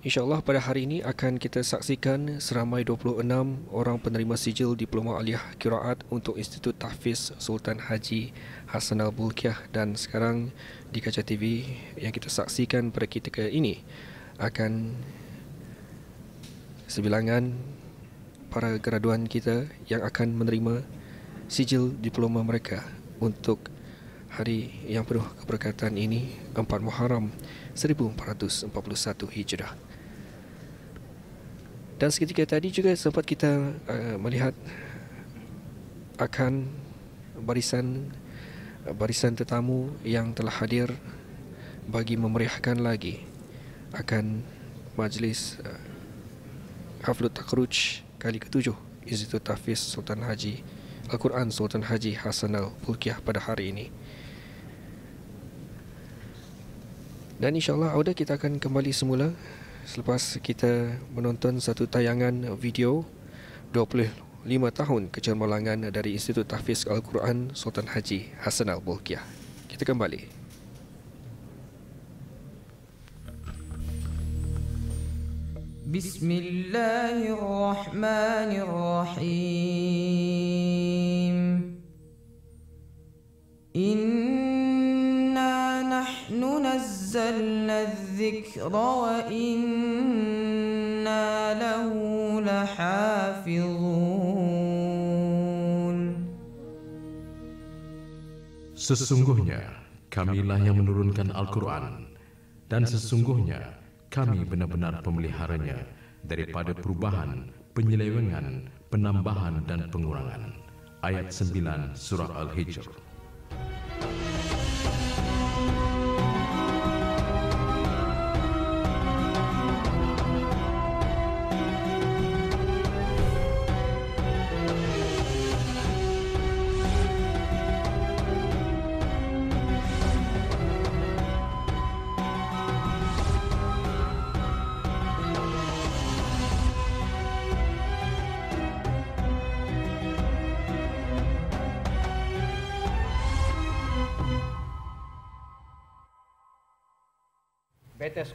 InsyaAllah pada hari ini akan kita saksikan seramai 26 orang penerima sijil Diploma Aliyah Kiraat untuk Institut Tahfiz Sultan Haji Hassan Al-Bulkiah dan sekarang di Kaca TV yang kita saksikan pada ketika ini akan sebilangan para graduan kita yang akan menerima sijil diploma mereka untuk hari yang penuh keberkatan ini 4 Muharram 1441 Hijrah dan seketika tadi juga sempat kita uh, melihat akan barisan eh, barisan tetamu yang telah hadir bagi memeriahkan lagi akan majlis uh, eh, Haflut Takruj kali ketujuh Institut Tafiz Sultan Haji Al-Quran Sultan Haji Hassan Al-Bulkiah pada hari ini dan insyaAllah Auda kita akan kembali semula selepas kita menonton satu tayangan video 25 tahun kecemerlangan dari Institut Tahfiz Al-Quran Sultan Haji Hassan Al-Bulkiah. Kita kembali. Bismillahirrahmanirrahim. In. نحن نزلنا الذكر وإنا له لحافظون Sesungguhnya kamilah yang menurunkan Al-Quran dan sesungguhnya kami benar-benar pemeliharanya daripada perubahan, penyelewengan, penambahan dan pengurangan. Ayat 9 Surah Al-Hijr. thank you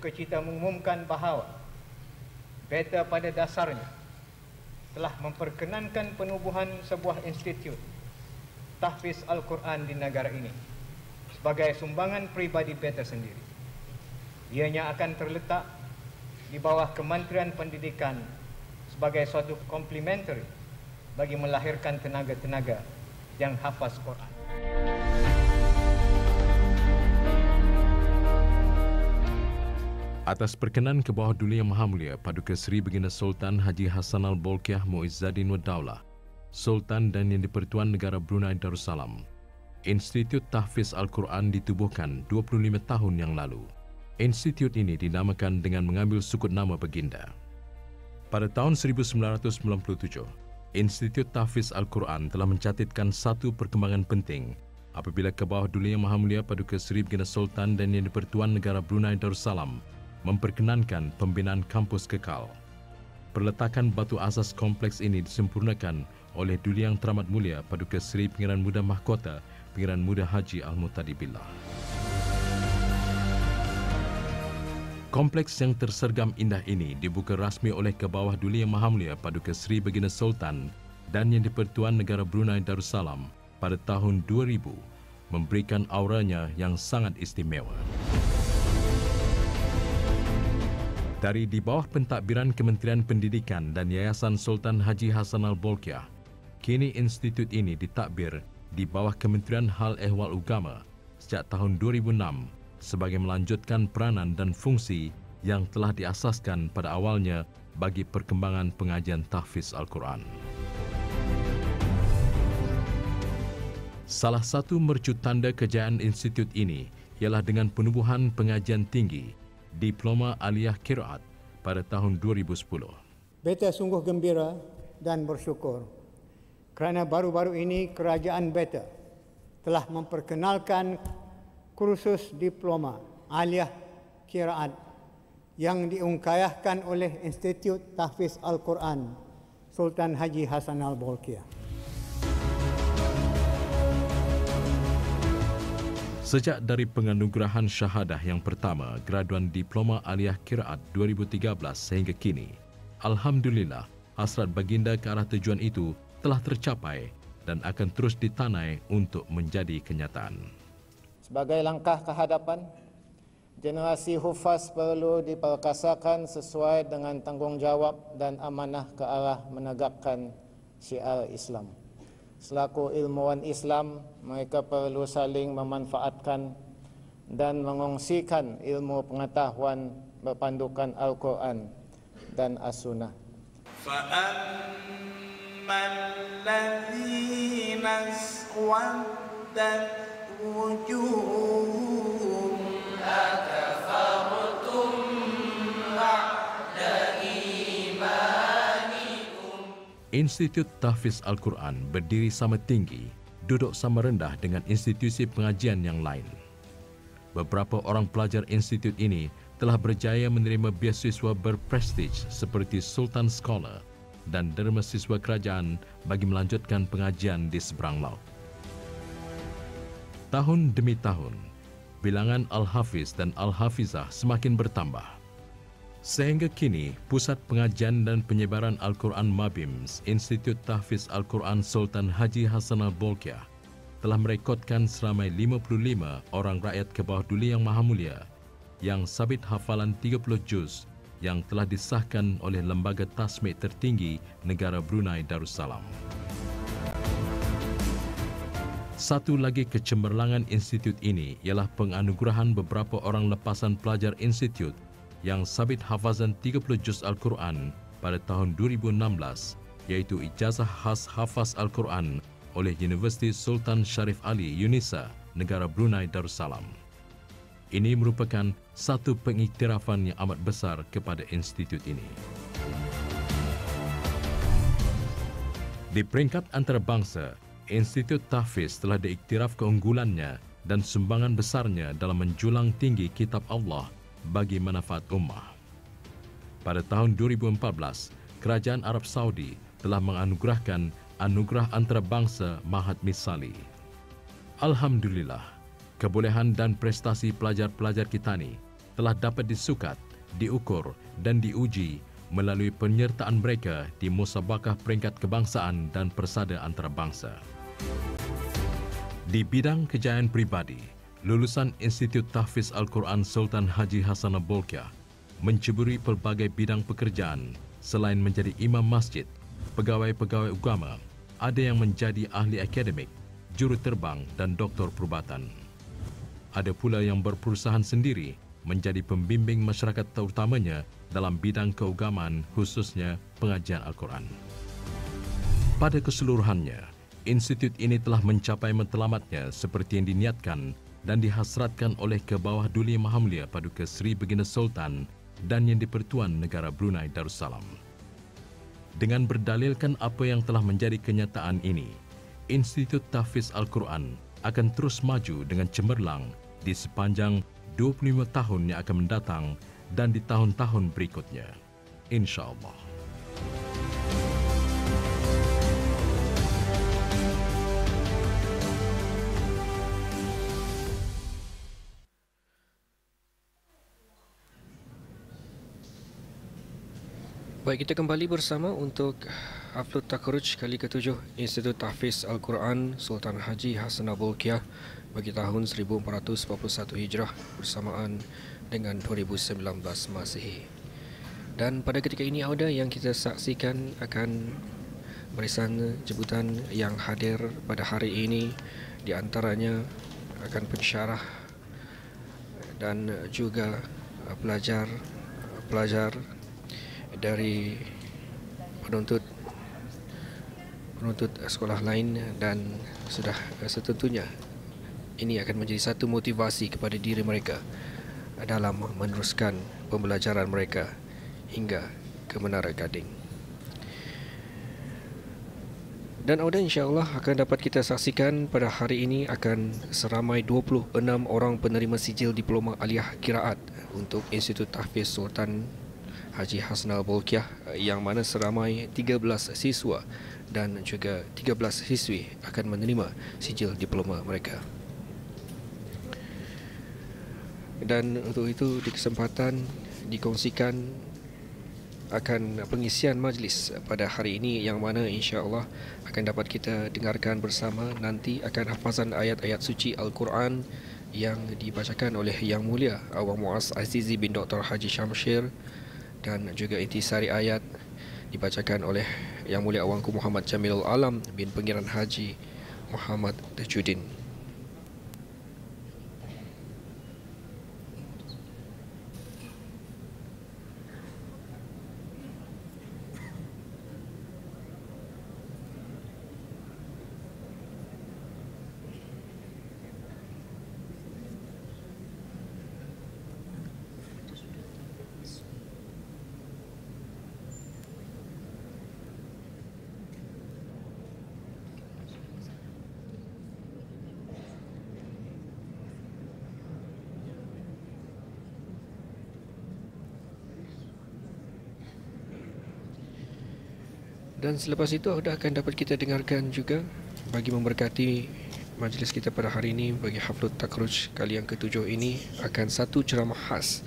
Maka mengumumkan bahawa Beta pada dasarnya telah memperkenankan penubuhan sebuah institut tahfiz Al-Quran di negara ini sebagai sumbangan pribadi Beta sendiri. Ianya akan terletak di bawah Kementerian Pendidikan sebagai suatu complementary bagi melahirkan tenaga-tenaga yang hafaz Quran. Atas perkenan ke bawah Duli Yang Maha Mulia, Paduka Seri Beginda Sultan Haji Hassan Al-Bolkiah Muizzaddin Wadawlah, Sultan dan Yang Dipertuan Negara Brunei Darussalam, Institut Tahfiz Al-Quran ditubuhkan 25 tahun yang lalu. Institut ini dinamakan dengan mengambil sukut nama beginda. Pada tahun 1997, Institut Tahfiz Al-Quran telah mencatatkan satu perkembangan penting apabila ke bawah Duli Yang Maha Mulia Paduka Seri Beginda Sultan dan Yang Dipertuan Negara Brunei Darussalam memperkenankan pembinaan kampus kekal. Perletakan batu asas kompleks ini disempurnakan oleh Duli Yang Teramat Mulia Paduka Seri Pengiran Muda Mahkota, Pengiran Muda Haji Al-Mutadi Billah. Kompleks yang tersergam indah ini dibuka rasmi oleh kebawah Duli Yang Maha Mulia Paduka Seri Begina Sultan dan Yang Dipertuan Negara Brunei Darussalam pada tahun 2000 memberikan auranya yang sangat istimewa. Dari di bawah pentadbiran Kementerian Pendidikan dan Yayasan Sultan Haji Hassan Al-Bolkiah, kini institut ini ditakbir di bawah Kementerian Hal Ehwal Ugama sejak tahun 2006 sebagai melanjutkan peranan dan fungsi yang telah diasaskan pada awalnya bagi perkembangan pengajian tahfiz Al-Quran. Salah satu mercu tanda kejayaan institut ini ialah dengan penubuhan pengajian tinggi diploma aliyah kiraat pada tahun 2010. Beta sungguh gembira dan bersyukur kerana baru-baru ini kerajaan Beta telah memperkenalkan kursus diploma aliyah kiraat yang diungkayahkan oleh Institut Tahfiz Al-Quran Sultan Haji Hasan Al-Bolkiah. Sejak dari penganugerahan syahadah yang pertama, graduan diploma Aliyah Kiraat 2013 sehingga kini, Alhamdulillah, hasrat baginda ke arah tujuan itu telah tercapai dan akan terus ditanai untuk menjadi kenyataan. Sebagai langkah kehadapan, generasi Hufaz perlu diperkasakan sesuai dengan tanggungjawab dan amanah ke arah menegakkan syiar Islam selaku ilmuwan Islam mereka perlu saling memanfaatkan dan mengongsikan ilmu pengetahuan berpandukan Al-Quran dan As-Sunnah. فَأَمَّا الَّذِينَ اسْوَدَّتْ وُجُوهُهُمْ أَتَوْا Institut Tahfiz Al-Quran berdiri sama tinggi, duduk sama rendah dengan institusi pengajian yang lain. Beberapa orang pelajar institut ini telah berjaya menerima beasiswa berprestij seperti Sultan Scholar dan Derma Siswa Kerajaan bagi melanjutkan pengajian di seberang laut. Tahun demi tahun, bilangan Al-Hafiz dan Al-Hafizah semakin bertambah. Sehingga kini, Pusat Pengajian dan Penyebaran Al-Quran Mabims, Institut Tahfiz Al-Quran Sultan Haji Hasanah Bolkiah, telah merekodkan seramai 55 orang rakyat kebawah duli yang maha mulia yang sabit hafalan 30 juz yang telah disahkan oleh lembaga tasmik tertinggi negara Brunei Darussalam. Satu lagi kecemerlangan institut ini ialah penganugerahan beberapa orang lepasan pelajar institut yang sabit hafazan 30 juz Al-Quran pada tahun 2016 iaitu ijazah khas hafaz Al-Quran oleh Universiti Sultan Sharif Ali UNISA, negara Brunei Darussalam. Ini merupakan satu pengiktirafan yang amat besar kepada institut ini. Di peringkat antarabangsa, Institut Tahfiz telah diiktiraf keunggulannya dan sumbangan besarnya dalam menjulang tinggi kitab Allah bagi manfaat ummah. Pada tahun 2014, Kerajaan Arab Saudi telah menganugerahkan Anugerah Antarabangsa Mahat Misali. Alhamdulillah, kebolehan dan prestasi pelajar-pelajar kita ini telah dapat disukat, diukur dan diuji melalui penyertaan mereka di musabakah peringkat kebangsaan dan persada antarabangsa. Di bidang kejayaan peribadi, lulusan Institut Tahfiz Al-Quran Sultan Haji Hasanah Bolkiah menceburi pelbagai bidang pekerjaan selain menjadi imam masjid, pegawai-pegawai Ugama, ada yang menjadi ahli akademik, juruterbang dan doktor perubatan. Ada pula yang berperusahaan sendiri menjadi pembimbing masyarakat terutamanya dalam bidang keugaman khususnya pengajian Al-Quran. Pada keseluruhannya, institut ini telah mencapai matlamatnya seperti yang diniatkan dan dihasratkan oleh kebawah Duli mahamulia Paduka Sri Begina Sultan dan Yang dipertuan Negara Brunei Darussalam. Dengan berdalilkan apa yang telah menjadi kenyataan ini, Institut Tahfiz Al-Quran akan terus maju dengan cemerlang di sepanjang 25 tahun yang akan mendatang dan di tahun-tahun berikutnya. InsyaAllah. Allah. Baik, kita kembali bersama untuk upload takaruj kali ke-7 Institut Tafiz Al-Quran Sultan Haji Hasan Abulkiah bagi tahun 1441 Hijrah bersamaan dengan 2019 Masihi. Dan pada ketika ini ada yang kita saksikan akan barisan jemputan yang hadir pada hari ini di antaranya akan pensyarah dan juga pelajar pelajar dari penuntut penuntut sekolah lain dan sudah eh, setentunya ini akan menjadi satu motivasi kepada diri mereka dalam meneruskan pembelajaran mereka hingga ke Menara Gading. Dan audien insya-Allah akan dapat kita saksikan pada hari ini akan seramai 26 orang penerima sijil diploma aliyah kiraat untuk Institut Tahfiz Sultan Haji Hasnal Bolkiah eh, yang mana seramai 13 siswa dan juga 13 siswi akan menerima sijil diploma mereka. Dan untuk itu di kesempatan dikongsikan akan pengisian majlis pada hari ini yang mana insya-Allah akan dapat kita dengarkan bersama nanti akan hafazan ayat-ayat suci Al-Quran yang dibacakan oleh Yang Mulia Awang Muaz Azizi bin Dr. Haji Syamsyir dan juga intisari ayat dibacakan oleh Yang Mulia Awangku Muhammad Jamilul Alam bin Pengiran Haji Muhammad Tejudin. dan selepas itu Anda akan dapat kita dengarkan juga bagi memberkati majlis kita pada hari ini bagi Hafrut Takruj kali yang ketujuh ini akan satu ceramah khas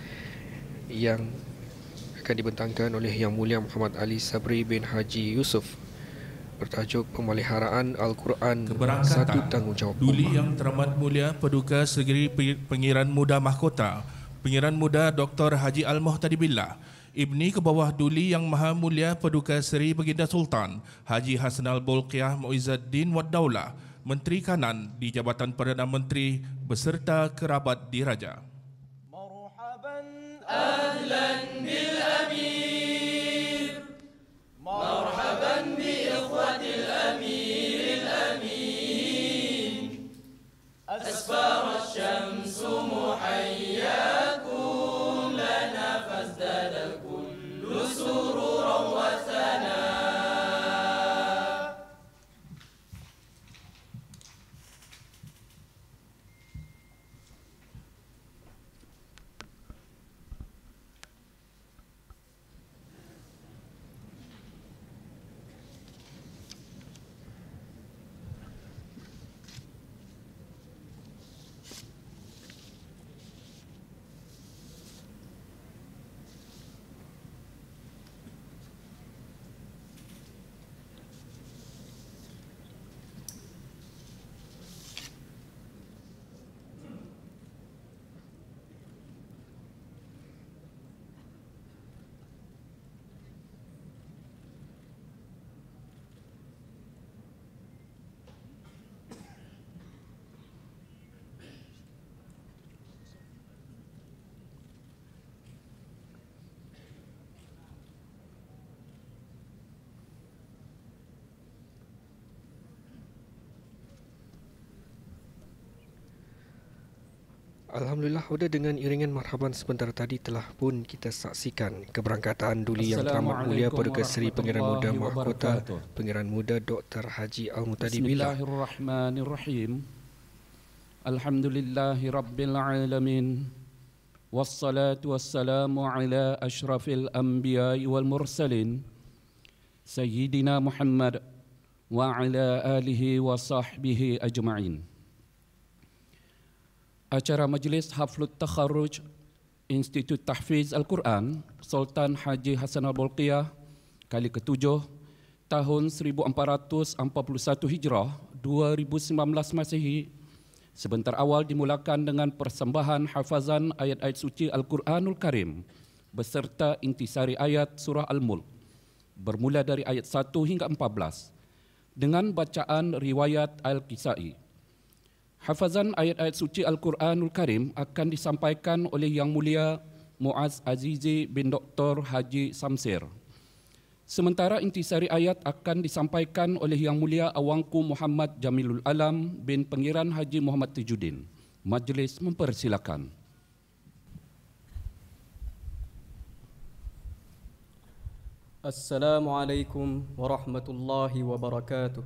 yang akan dibentangkan oleh Yang Mulia Muhammad Ali Sabri bin Haji Yusuf bertajuk Pemeliharaan Al-Quran Satu Tanggungjawab Duli Yang Teramat Mulia Peduka Segeri Pengiran Muda Mahkota Pengiran Muda Dr. Haji Al-Muhtadi Billah Ibni ke bawah duli yang maha mulia Paduka Seri Baginda Sultan Haji Hasnal Bolqiah Muizzuddin Wad Menteri Kanan di Jabatan Perdana Menteri beserta kerabat diraja. Marhaban ahlan bil amir. Marhaban bi ikhwati al amir amin. Asfar al-shamsu muhayyah. Alhamdulillah Huda dengan iringan marhaban sebentar tadi telah pun kita saksikan keberangkatan duli yang teramat mulia Paduka Seri Pengiran Muda Mahkota Pengiran Muda Dr. Haji Al-Mutadi Bila Bismillahirrahmanirrahim Alhamdulillahi Rabbil Alamin Wassalatu wassalamu ala ashrafil anbiya wal mursalin Sayyidina Muhammad wa ala alihi wa sahbihi ajma'in acara majlis Haflut Takharuj Institut Tahfiz Al-Quran Sultan Haji Hassan Al-Bolqiyah kali ketujuh tahun 1441 Hijrah 2019 Masehi sebentar awal dimulakan dengan persembahan hafazan ayat-ayat suci Al-Quranul Karim beserta intisari ayat surah Al-Mulk bermula dari ayat 1 hingga 14 dengan bacaan riwayat Al-Kisai. Hafazan ayat-ayat suci Al-Quranul Karim akan disampaikan oleh Yang Mulia Muaz Azizi bin Dr. Haji Samsir. Sementara intisari ayat akan disampaikan oleh Yang Mulia Awangku Muhammad Jamilul Alam bin Pengiran Haji Muhammad Tijudin. Majlis mempersilakan. Assalamualaikum warahmatullahi wabarakatuh.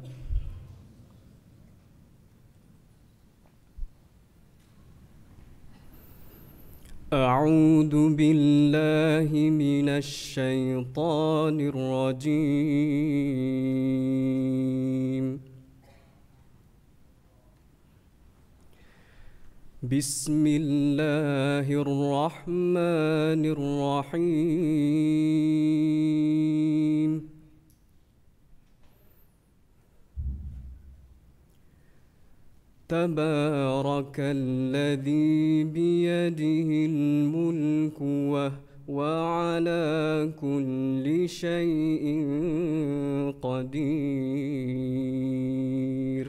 أعوذ بالله من الشيطان الرجيم بسم الله الرحمن الرحيم تبارك الذي بيده الملك وهو على كل شيء قدير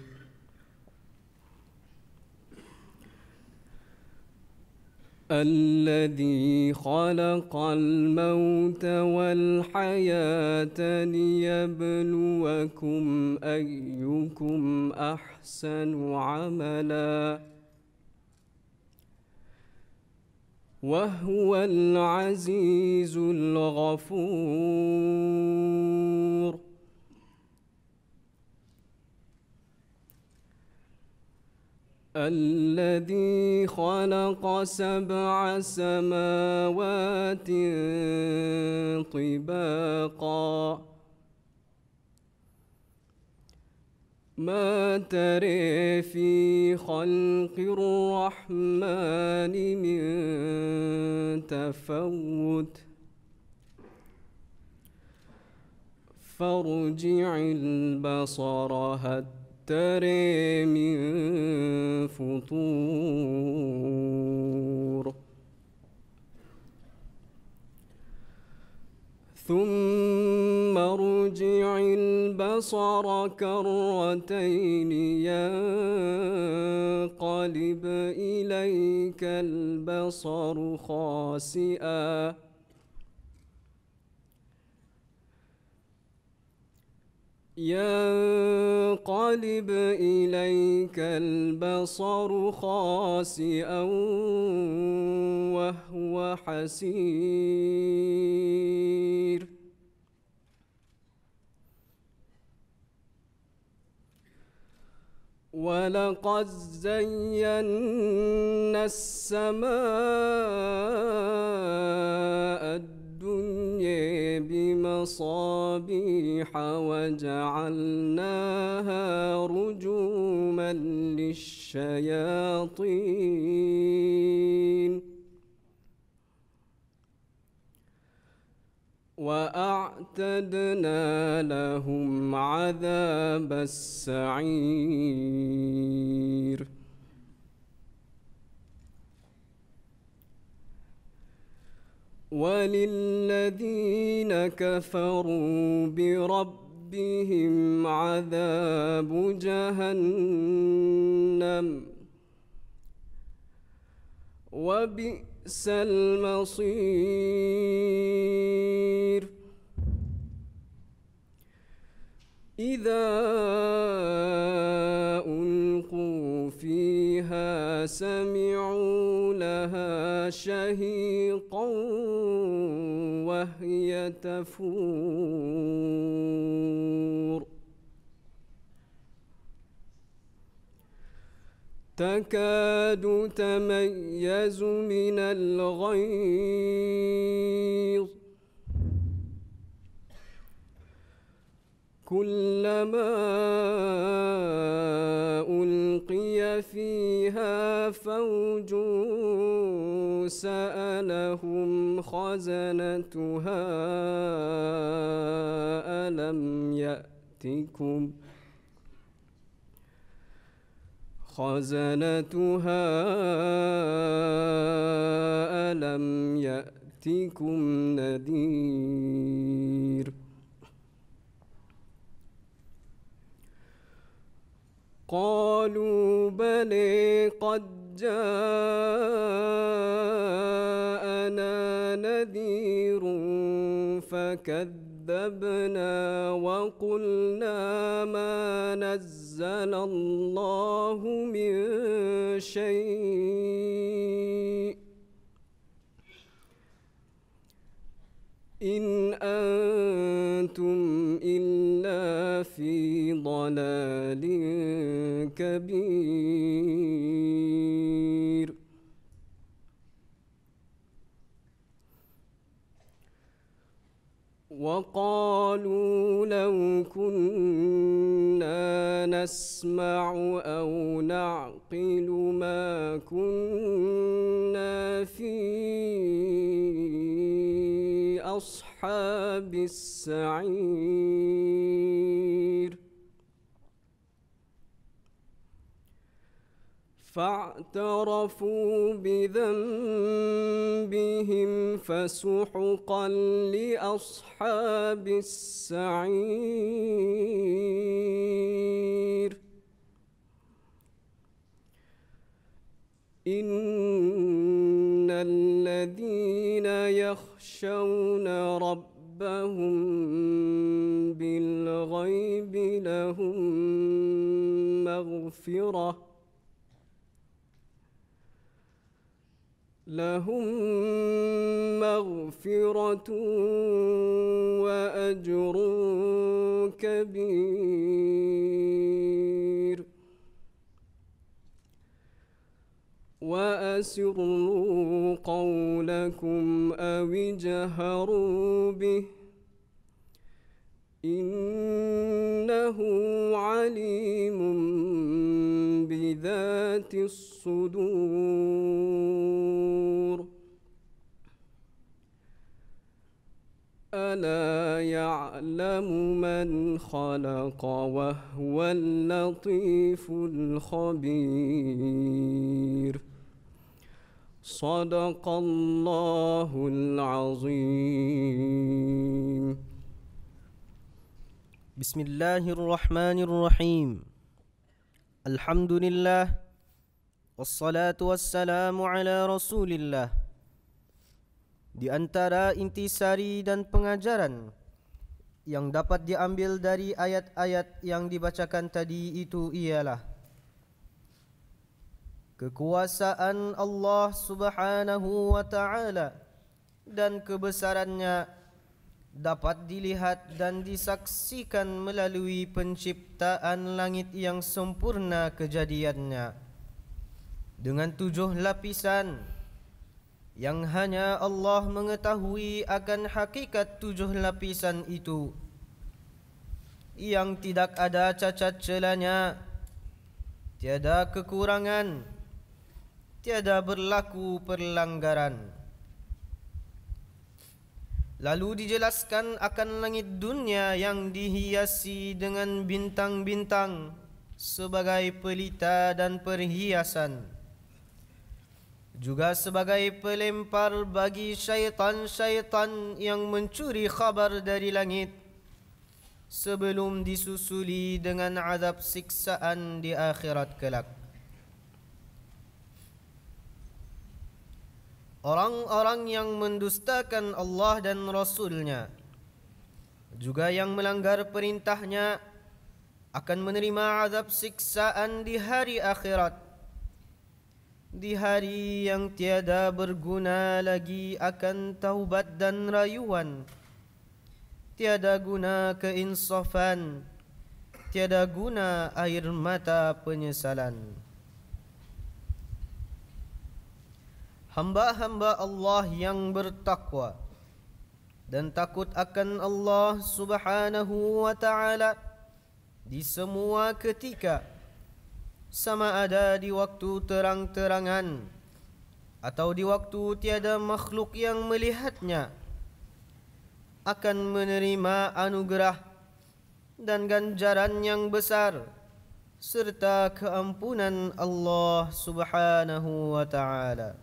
الذي خلق الموت والحياة ليبلوكم أيكم أحسن عملا وهو العزيز الغفور الذي خلق سبع سماوات طباقا ما تري في خلق الرحمن من تفوت فارجع البصر هل تري من فطور ثم ارجع البصر كرتين ينقلب إليك البصر خاسئا ينقلب إليك البصر خاسئا وهو حسير ولقد زينا السماء الدنيا الدنيا بمصابيح وجعلناها رجوما للشياطين وأعتدنا لهم عذاب السعير وللذين كفروا بربهم عذاب جهنم وبئس المصير إذا ألقوا فيها سمعوا لها شهيقا وهي تفور تكاد تميز من الغيظ كلما ألقي فيها فوج سألهم خزنتها ألم يأتكم خزنتها ألم يأتكم نذير ۖ قالوا بل قد جاءنا نذير فكذبنا وقلنا ما نزل الله من شيء إن أنتم إلا في ضلال كبير وقالوا لو كنا نسمع أو نعقل ما كنا فيه أصحاب السعير فاعترفوا بذنبهم فسحقا لأصحاب السعير إن الذين يخشون ربهم بالغيب لهم مغفرة لهم مغفرة وأجر كبير وأسروا قولكم أو اجهروا به إنه عليم بذات الصدور ألا يعلم من خلق وهو اللطيف الخبير صدق الله العظيم بسم الله الرحمن الرحيم الحمد لله والصلاة والسلام على رسول الله Di antara intisari dan pengajaran yang dapat diambil dari ayat-ayat yang dibacakan tadi itu ialah kekuasaan Allah Subhanahu wa taala dan kebesarannya dapat dilihat dan disaksikan melalui penciptaan langit yang sempurna kejadiannya dengan tujuh lapisan yang hanya Allah mengetahui akan hakikat tujuh lapisan itu yang tidak ada cacat celanya tiada kekurangan tiada berlaku perlanggaran. Lalu dijelaskan akan langit dunia yang dihiasi dengan bintang-bintang sebagai pelita dan perhiasan. Juga sebagai pelempar bagi syaitan-syaitan yang mencuri khabar dari langit sebelum disusuli dengan azab siksaan di akhirat kelak. orang-orang yang mendustakan Allah dan Rasulnya juga yang melanggar perintahnya akan menerima azab siksaan di hari akhirat di hari yang tiada berguna lagi akan taubat dan rayuan tiada guna keinsafan tiada guna air mata penyesalan hamba-hamba Allah yang bertakwa dan takut akan Allah Subhanahu wa taala di semua ketika sama ada di waktu terang-terangan atau di waktu tiada makhluk yang melihatnya akan menerima anugerah dan ganjaran yang besar serta keampunan Allah Subhanahu wa taala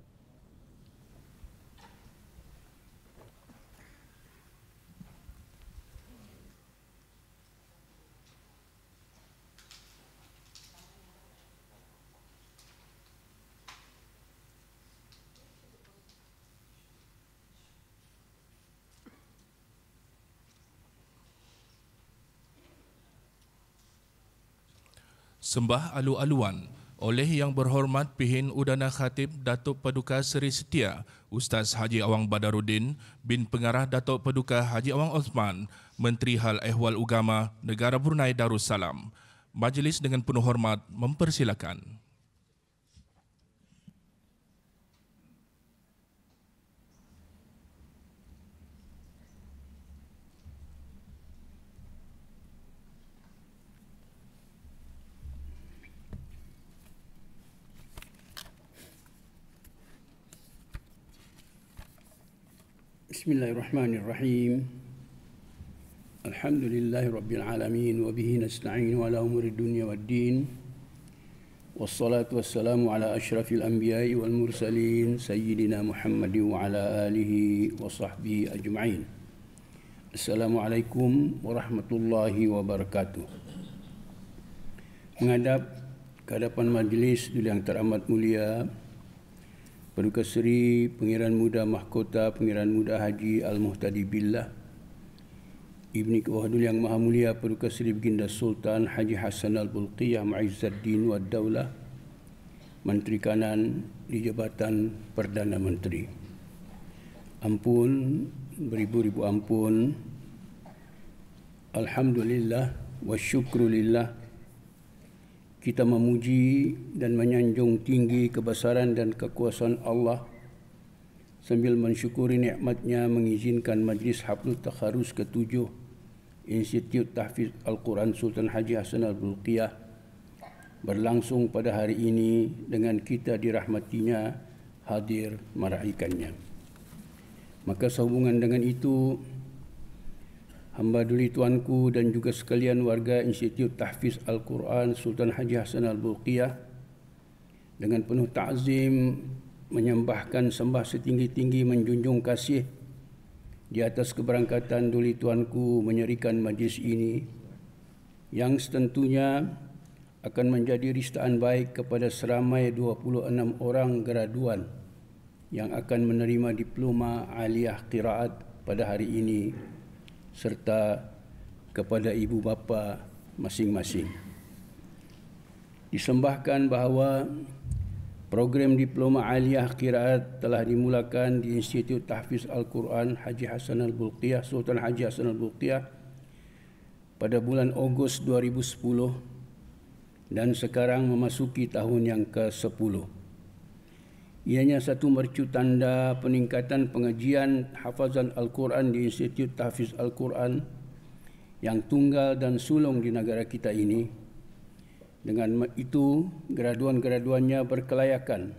sembah alu-aluan oleh yang berhormat Pihin Udana Khatib Datuk Paduka Seri Setia Ustaz Haji Awang Badarudin bin Pengarah Datuk Paduka Haji Awang Osman Menteri Hal Ehwal Ugama Negara Brunei Darussalam Majlis dengan penuh hormat mempersilakan. Bismillahirrahmanirrahim. Alhamdulillahi Rabbil Alamin wa bihi nasta'in wa ala umur dunya wa din. Wa ala ashrafil anbiya'i wal mursalin sayyidina Muhammadin wa ala alihi wa sahbihi ajma'in. Assalamualaikum warahmatullahi wabarakatuh. Menghadap ke hadapan majlis yang teramat mulia, Paduka Seri Pengiran Muda Mahkota Pengiran Muda Haji Al-Muhtadi Billah Ibni Kewahdul Yang Maha Mulia Paduka Seri Beginda Sultan Haji Hassan Al-Bulqiyah Ma'izzaddin Wad Daulah Menteri Kanan di Jabatan Perdana Menteri Ampun, beribu-ribu ampun Alhamdulillah wa syukrulillah kita memuji dan menyanjung tinggi kebesaran dan kekuasaan Allah sambil mensyukuri nikmatnya mengizinkan Majlis Hablul Takharus ke-7 Institut Tahfiz Al-Quran Sultan Haji Hassan Al-Bulqiyah berlangsung pada hari ini dengan kita dirahmatinya hadir meraihkannya. Maka sehubungan dengan itu, Hamba duli tuanku dan juga sekalian warga Institut Tahfiz Al-Quran Sultan Haji Hassan Al-Bulqiyah dengan penuh ta'zim menyembahkan sembah setinggi-tinggi menjunjung kasih di atas keberangkatan duli tuanku menyerikan majlis ini yang setentunya akan menjadi ristaan baik kepada seramai 26 orang graduan yang akan menerima diploma aliyah qiraat pada hari ini serta kepada ibu bapa masing-masing. Disembahkan bahawa program diploma aliyah kiraat telah dimulakan di Institut Tahfiz Al-Quran Haji Hassan Al-Bulqiyah Sultan Haji Hassan Al-Bulqiyah pada bulan Ogos 2010 dan sekarang memasuki tahun yang ke-10. Ianya satu mercu tanda peningkatan pengajian hafazan Al-Quran di Institut Tahfiz Al-Quran yang tunggal dan sulung di negara kita ini. Dengan itu, graduan-graduannya berkelayakan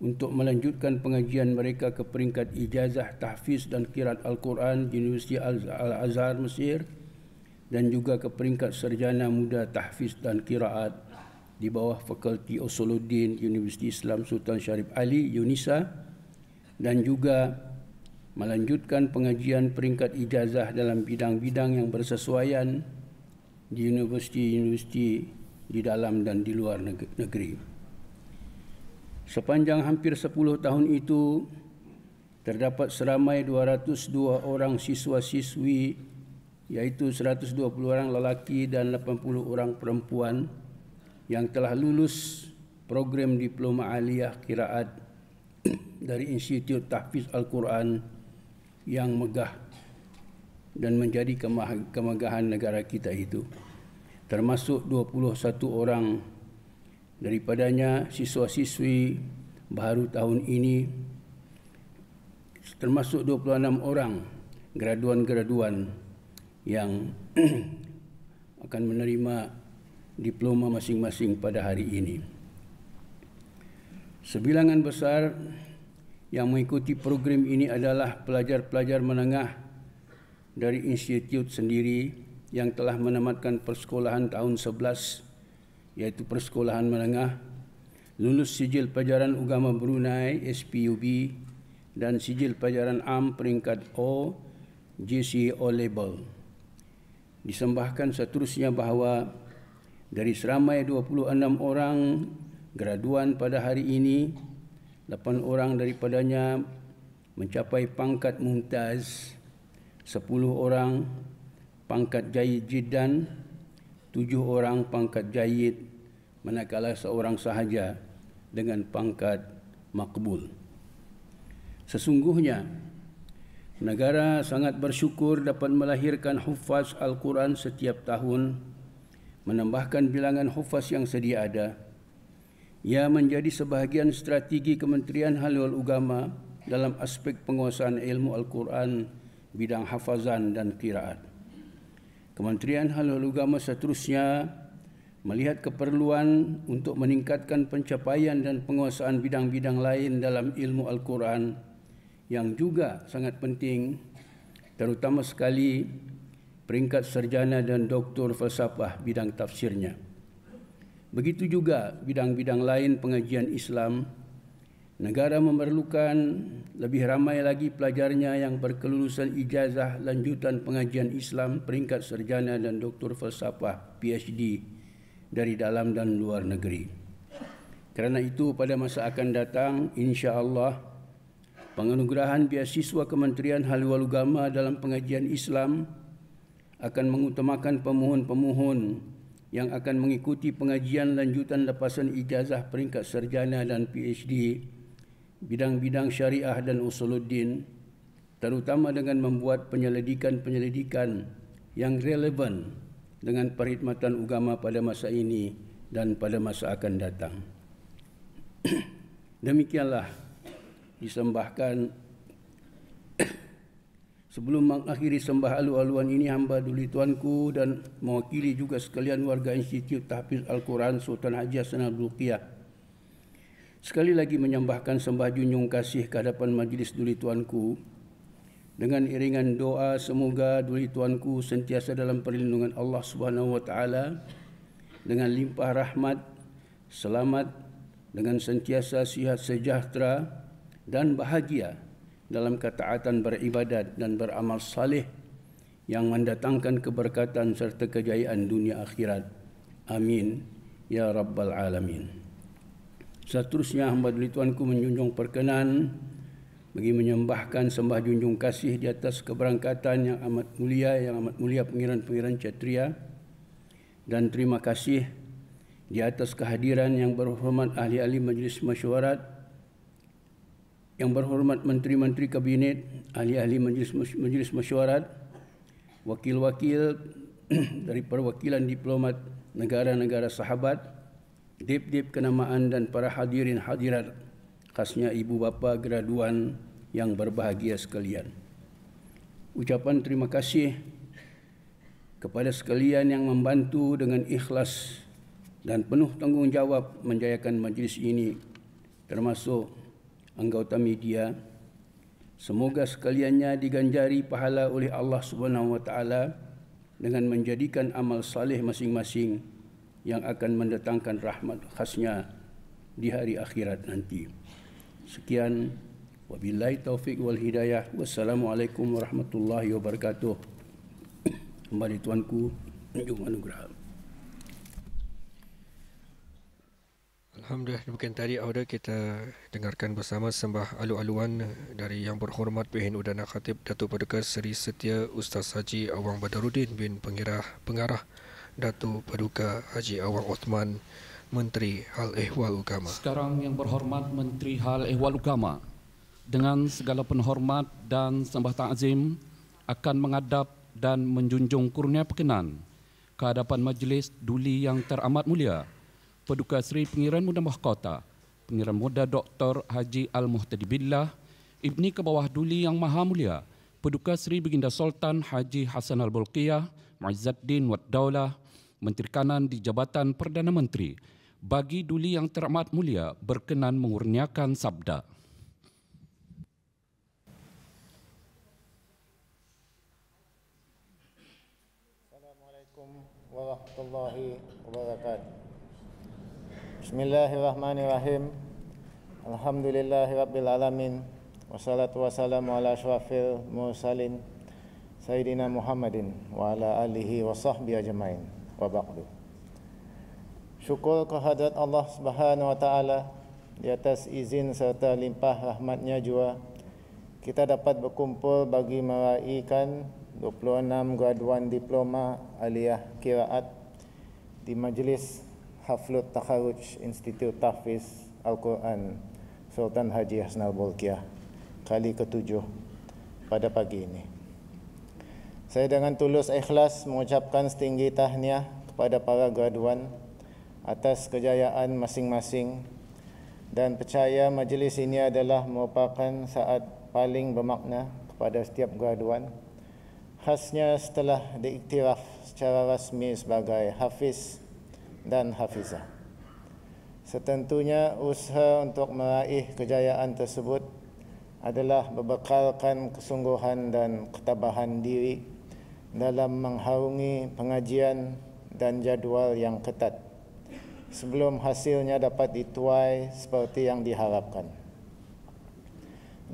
untuk melanjutkan pengajian mereka ke peringkat ijazah tahfiz dan kirat Al-Quran di Universiti Al-Azhar Mesir dan juga ke peringkat sarjana muda tahfiz dan kiraat di bawah Fakulti Usuluddin Universiti Islam Sultan Syarif Ali UNISA dan juga melanjutkan pengajian peringkat ijazah dalam bidang-bidang yang bersesuaian di universiti-universiti di dalam dan di luar negeri. Sepanjang hampir 10 tahun itu, terdapat seramai 202 orang siswa-siswi, iaitu 120 orang lelaki dan 80 orang perempuan yang telah lulus program diploma aliyah kiraat dari Institut Tahfiz Al-Quran yang megah dan menjadi kemegahan negara kita itu termasuk 21 orang daripadanya siswa-siswi baru tahun ini termasuk 26 orang graduan-graduan yang akan menerima diploma masing-masing pada hari ini. Sebilangan besar yang mengikuti program ini adalah pelajar-pelajar menengah dari institut sendiri yang telah menamatkan persekolahan tahun 11 iaitu persekolahan menengah lulus sijil pelajaran agama Brunei SPUB dan sijil pelajaran am peringkat O GCO label disembahkan seterusnya bahawa dari seramai 26 orang graduan pada hari ini 8 orang daripadanya mencapai pangkat mumtaz 10 orang pangkat jayid jiddan 7 orang pangkat jayid manakala seorang sahaja dengan pangkat makbul sesungguhnya negara sangat bersyukur dapat melahirkan huffaz al-Quran setiap tahun menambahkan bilangan hufaz yang sedia ada. Ia menjadi sebahagian strategi Kementerian Halal Ugama dalam aspek penguasaan ilmu Al-Quran bidang hafazan dan kiraat. Kementerian Halal Ugama seterusnya melihat keperluan untuk meningkatkan pencapaian dan penguasaan bidang-bidang lain dalam ilmu Al-Quran yang juga sangat penting terutama sekali peringkat sarjana dan doktor falsafah bidang tafsirnya. Begitu juga bidang-bidang lain pengajian Islam, negara memerlukan lebih ramai lagi pelajarnya yang berkelulusan ijazah lanjutan pengajian Islam peringkat sarjana dan doktor falsafah PhD dari dalam dan luar negeri. Kerana itu pada masa akan datang, insya-Allah penganugerahan beasiswa Kementerian Haluan Agama dalam pengajian Islam akan mengutamakan pemohon-pemohon yang akan mengikuti pengajian lanjutan lepasan ijazah peringkat sarjana dan PhD bidang-bidang syariah dan usuluddin terutama dengan membuat penyelidikan-penyelidikan yang relevan dengan perkhidmatan agama pada masa ini dan pada masa akan datang. Demikianlah disembahkan Sebelum mengakhiri sembah alu-aluan ini hamba duli tuanku dan mewakili juga sekalian warga Institut Tahfiz Al-Quran Sultan Haji Hasan Al-Bulqiyah. Sekali lagi menyembahkan sembah junjung kasih ke hadapan majlis duli tuanku dengan iringan doa semoga duli tuanku sentiasa dalam perlindungan Allah Subhanahu wa taala dengan limpah rahmat selamat dengan sentiasa sihat sejahtera dan bahagia dalam ketaatan beribadat dan beramal salih yang mendatangkan keberkatan serta kejayaan dunia akhirat. Amin. Ya Rabbal Alamin. Seterusnya hamba duli tuanku menjunjung perkenan bagi menyembahkan sembah junjung kasih di atas keberangkatan yang amat mulia, yang amat mulia pengiran-pengiran Cetria dan terima kasih di atas kehadiran yang berhormat ahli-ahli majlis mesyuarat yang berhormat menteri-menteri kabinet, ahli-ahli majlis, majlis mesyuarat, wakil-wakil dari perwakilan diplomat negara-negara sahabat, dip-dip kenamaan dan para hadirin hadirat, khasnya ibu bapa graduan yang berbahagia sekalian. Ucapan terima kasih kepada sekalian yang membantu dengan ikhlas dan penuh tanggungjawab menjayakan majlis ini termasuk anggota media semoga sekaliannya diganjari pahala oleh Allah Subhanahu wa taala dengan menjadikan amal saleh masing-masing yang akan mendatangkan rahmat khasnya di hari akhirat nanti sekian wabillahi taufik wal hidayah wassalamualaikum warahmatullahi wabarakatuh kembali tuanku menjunjung anugerah Alhamdulillah demikian tadi Auda kita dengarkan bersama sembah alu-aluan dari yang berhormat Bihin Udana Khatib Datuk Paduka Seri Setia Ustaz Haji Awang Badarudin bin Pengarah Pengarah Datuk Paduka Haji Awang Osman Menteri Hal Ehwal Ugama. Sekarang yang berhormat Menteri Hal Ehwal Ugama dengan segala penghormat dan sembah takzim akan mengadap dan menjunjung kurnia perkenan ke hadapan majlis duli yang teramat mulia. Paduka Seri Pengiran Muda Mahkota, Pengiran Muda Dr. Haji Al-Muhtadi Billah, Ibni Kebawah Duli Yang Maha Mulia, Paduka Seri Beginda Sultan Haji Hassan Al-Bulqiyah, Muizzaddin Wad Daulah, Menteri Kanan di Jabatan Perdana Menteri, bagi Duli Yang Teramat Mulia berkenan mengurniakan sabda. Assalamualaikum warahmatullahi wabarakatuh. Bismillahirrahmanirrahim. Alhamdulillahirabbil alamin. Wassalatu wassalamu ala asyrafil mursalin sayidina Muhammadin wa ala alihi washabbihi ajmain. Wa ba'du. Syukur kehadrat Allah Subhanahu wa taala di atas izin serta limpah rahmatnya jua kita dapat berkumpul bagi meraihkan 26 graduan diploma aliyah kiraat di majlis Haflut Takhawuj Institut Tahfiz Al-Quran Sultan Haji Hasnal Bolkiah kali ketujuh pada pagi ini. Saya dengan tulus ikhlas mengucapkan setinggi tahniah kepada para graduan atas kejayaan masing-masing dan percaya majlis ini adalah merupakan saat paling bermakna kepada setiap graduan khasnya setelah diiktiraf secara rasmi sebagai Hafiz Al-Quran dan hafizah. Setentunya usaha untuk meraih kejayaan tersebut adalah berbekalkan kesungguhan dan ketabahan diri dalam mengharungi pengajian dan jadual yang ketat sebelum hasilnya dapat dituai seperti yang diharapkan.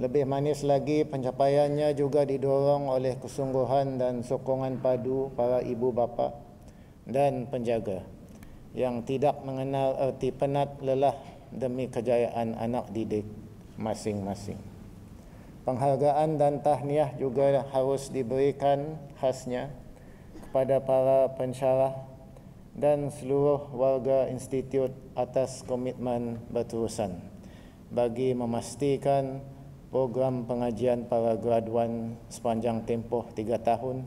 Lebih manis lagi pencapaiannya juga didorong oleh kesungguhan dan sokongan padu para ibu bapa dan penjaga yang tidak mengenal erti penat lelah demi kejayaan anak didik masing-masing. Penghargaan dan tahniah juga harus diberikan khasnya kepada para pensyarah dan seluruh warga institut atas komitmen berterusan bagi memastikan program pengajian para graduan sepanjang tempoh tiga tahun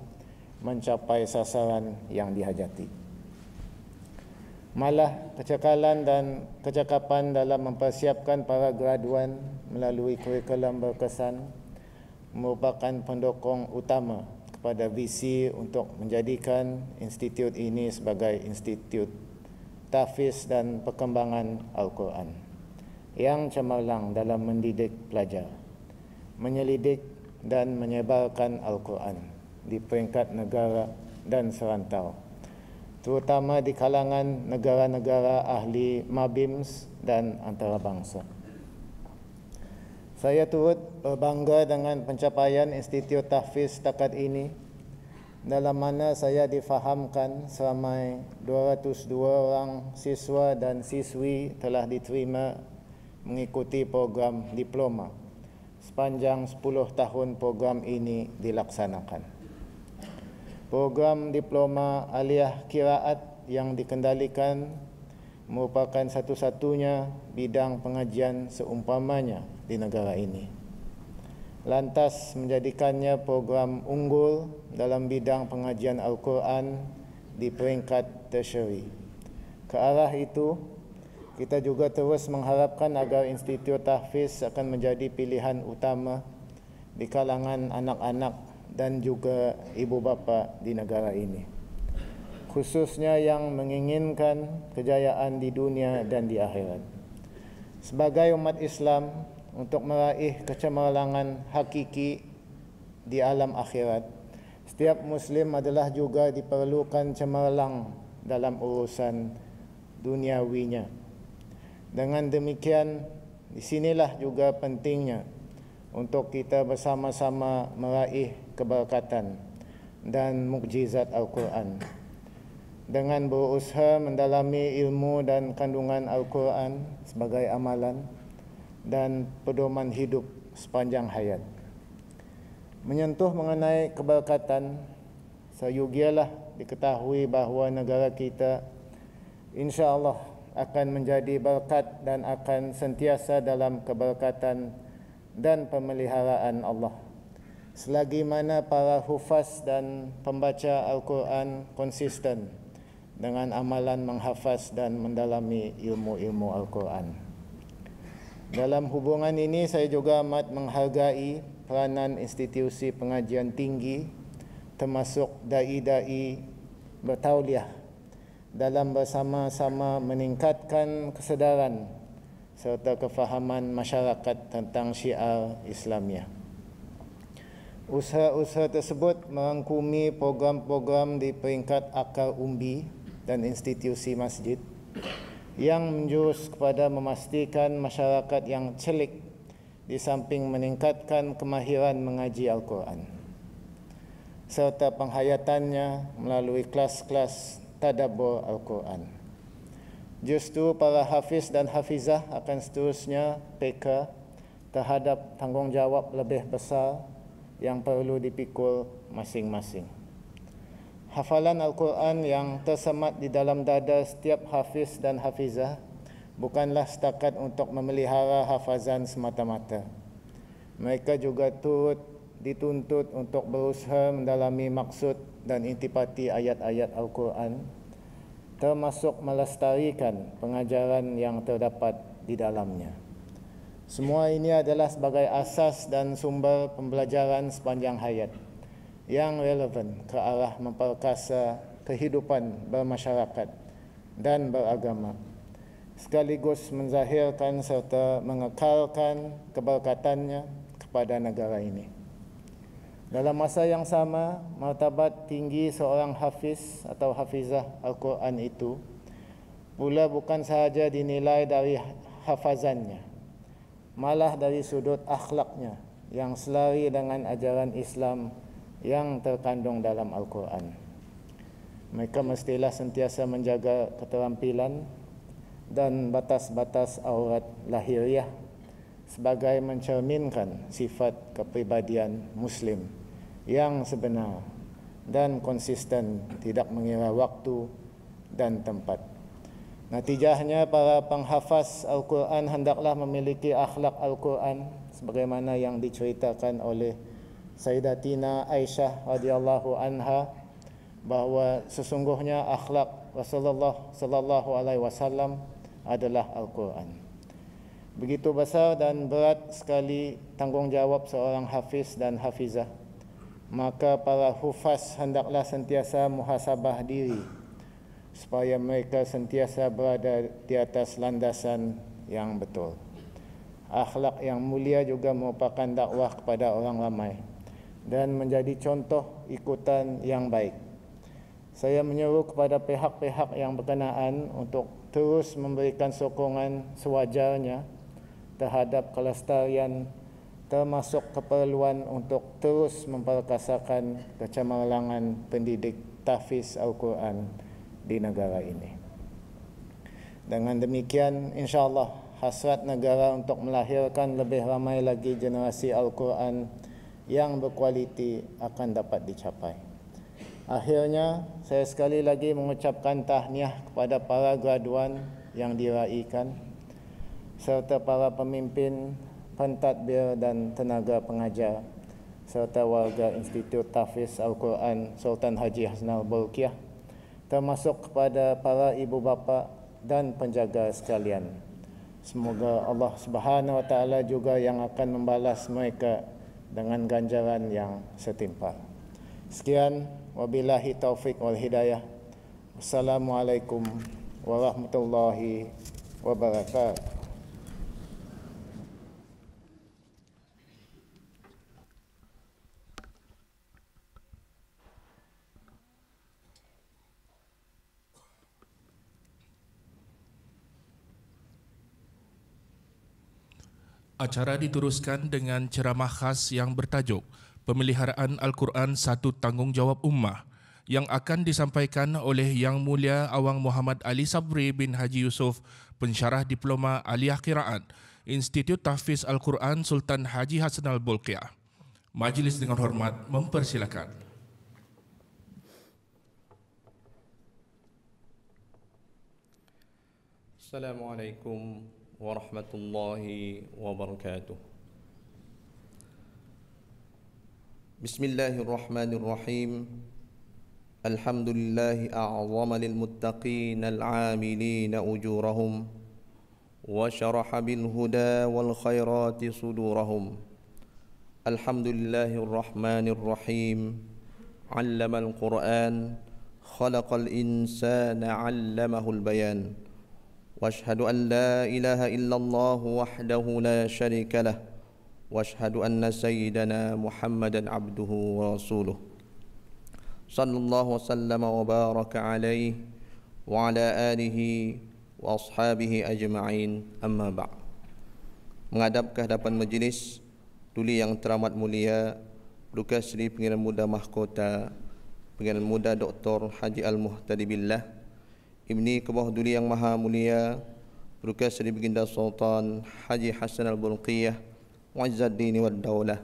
mencapai sasaran yang dihajati malah kecakalan dan kecakapan dalam mempersiapkan para graduan melalui kurikulum berkesan merupakan pendukung utama kepada visi untuk menjadikan institut ini sebagai institut tafiz dan perkembangan Al-Quran yang cemerlang dalam mendidik pelajar, menyelidik dan menyebarkan Al-Quran di peringkat negara dan serantau terutama di kalangan negara-negara ahli Mabims dan antarabangsa. Saya turut berbangga dengan pencapaian Institut Tahfiz setakat ini dalam mana saya difahamkan seramai 202 orang siswa dan siswi telah diterima mengikuti program diploma sepanjang 10 tahun program ini dilaksanakan. Program Diploma Aliyah Kiraat yang dikendalikan merupakan satu-satunya bidang pengajian seumpamanya di negara ini. Lantas menjadikannya program unggul dalam bidang pengajian Al-Quran di peringkat tertiary. Ke arah itu, kita juga terus mengharapkan agar Institut Tahfiz akan menjadi pilihan utama di kalangan anak-anak dan juga ibu bapa di negara ini. Khususnya yang menginginkan kejayaan di dunia dan di akhirat. Sebagai umat Islam untuk meraih kecemerlangan hakiki di alam akhirat, setiap Muslim adalah juga diperlukan cemerlang dalam urusan duniawinya. Dengan demikian, disinilah juga pentingnya untuk kita bersama-sama meraih keberkatan dan mukjizat Al-Quran. Dengan berusaha mendalami ilmu dan kandungan Al-Quran sebagai amalan dan pedoman hidup sepanjang hayat. Menyentuh mengenai keberkatan, seyugialah diketahui bahawa negara kita insya Allah akan menjadi berkat dan akan sentiasa dalam keberkatan dan pemeliharaan Allah. Selagi mana para hufaz dan pembaca Al-Quran konsisten dengan amalan menghafaz dan mendalami ilmu-ilmu Al-Quran. Dalam hubungan ini saya juga amat menghargai peranan institusi pengajian tinggi termasuk da'i-da'i bertauliah dalam bersama-sama meningkatkan kesedaran serta kefahaman masyarakat tentang syiar Islamia. Usaha-usaha tersebut merangkumi program-program di peringkat akar umbi dan institusi masjid yang menjurus kepada memastikan masyarakat yang celik di samping meningkatkan kemahiran mengaji Al-Quran serta penghayatannya melalui kelas-kelas tadabur Al-Quran justru para hafiz dan hafizah akan seterusnya peka terhadap tanggungjawab lebih besar yang perlu dipikul masing-masing. Hafalan Al-Quran yang tersemat di dalam dada setiap hafiz dan hafizah bukanlah setakat untuk memelihara hafazan semata-mata. Mereka juga turut dituntut untuk berusaha mendalami maksud dan intipati ayat-ayat Al-Quran. -ayat Al-Quran termasuk melestarikan pengajaran yang terdapat di dalamnya. Semua ini adalah sebagai asas dan sumber pembelajaran sepanjang hayat yang relevan ke arah memperkasa kehidupan bermasyarakat dan beragama sekaligus menzahirkan serta mengekalkan keberkatannya kepada negara ini. Dalam masa yang sama, martabat tinggi seorang hafiz atau hafizah Al-Quran itu pula bukan sahaja dinilai dari hafazannya, malah dari sudut akhlaknya yang selari dengan ajaran Islam yang terkandung dalam Al-Quran. Mereka mestilah sentiasa menjaga keterampilan dan batas-batas aurat lahiriah sebagai mencerminkan sifat kepribadian Muslim yang sebenar dan konsisten tidak mengira waktu dan tempat. Natijahnya para penghafaz Al-Quran hendaklah memiliki akhlak Al-Quran sebagaimana yang diceritakan oleh Sayyidatina Aisyah radhiyallahu anha bahawa sesungguhnya akhlak Rasulullah sallallahu alaihi wasallam adalah Al-Quran. Begitu besar dan berat sekali tanggungjawab seorang hafiz dan hafizah maka para hufaz hendaklah sentiasa muhasabah diri supaya mereka sentiasa berada di atas landasan yang betul. Akhlak yang mulia juga merupakan dakwah kepada orang ramai dan menjadi contoh ikutan yang baik. Saya menyeru kepada pihak-pihak yang berkenaan untuk terus memberikan sokongan sewajarnya terhadap kelestarian termasuk keperluan untuk terus memperkasakan kecemerlangan pendidik tahfiz Al-Quran di negara ini. Dengan demikian, insyaAllah hasrat negara untuk melahirkan lebih ramai lagi generasi Al-Quran yang berkualiti akan dapat dicapai. Akhirnya, saya sekali lagi mengucapkan tahniah kepada para graduan yang diraihkan serta para pemimpin pentadbir dan tenaga pengajar serta warga Institut Tafiz Al-Quran Sultan Haji Hasnal Bolkiah termasuk kepada para ibu bapa dan penjaga sekalian. Semoga Allah Subhanahu Wa Taala juga yang akan membalas mereka dengan ganjaran yang setimpal. Sekian wabillahi taufik wal hidayah. Wassalamualaikum warahmatullahi wabarakatuh. Acara diteruskan dengan ceramah khas yang bertajuk Pemeliharaan Al-Quran Satu Tanggungjawab Ummah yang akan disampaikan oleh Yang Mulia Awang Muhammad Ali Sabri bin Haji Yusof, pensyarah diploma Aliyah Kiraat, Institut Tahfiz Al-Quran Sultan Haji Hasanal Bolkiah. Majlis dengan hormat mempersilakan. Assalamualaikum ورحمة الله وبركاته بسم الله الرحمن الرحيم الحمد لله أعظم للمتقين العاملين أجورهم وشرح بالهدى والخيرات صدورهم الحمد لله الرحمن الرحيم علم القرآن خلق الإنسان علمه البيان واشهد ان لا اله الا الله وحده لا شريك له واشهد ان سيدنا محمدا عبده ورسوله صلى الله وسلم وبارك عليه وعلى اله واصحابه اجمعين اما بعد menghadap ke hadapan majlis duli yang teramat mulia Duka Seri Pengiran Muda Mahkota Pengiran Muda Dr. Haji Al-Muhtadi Billah Ibni Kebah Duli Yang Maha Mulia Berukah Seri Beginda Sultan Haji Hassan Al-Bulqiyah Wazaddini Wad Daulah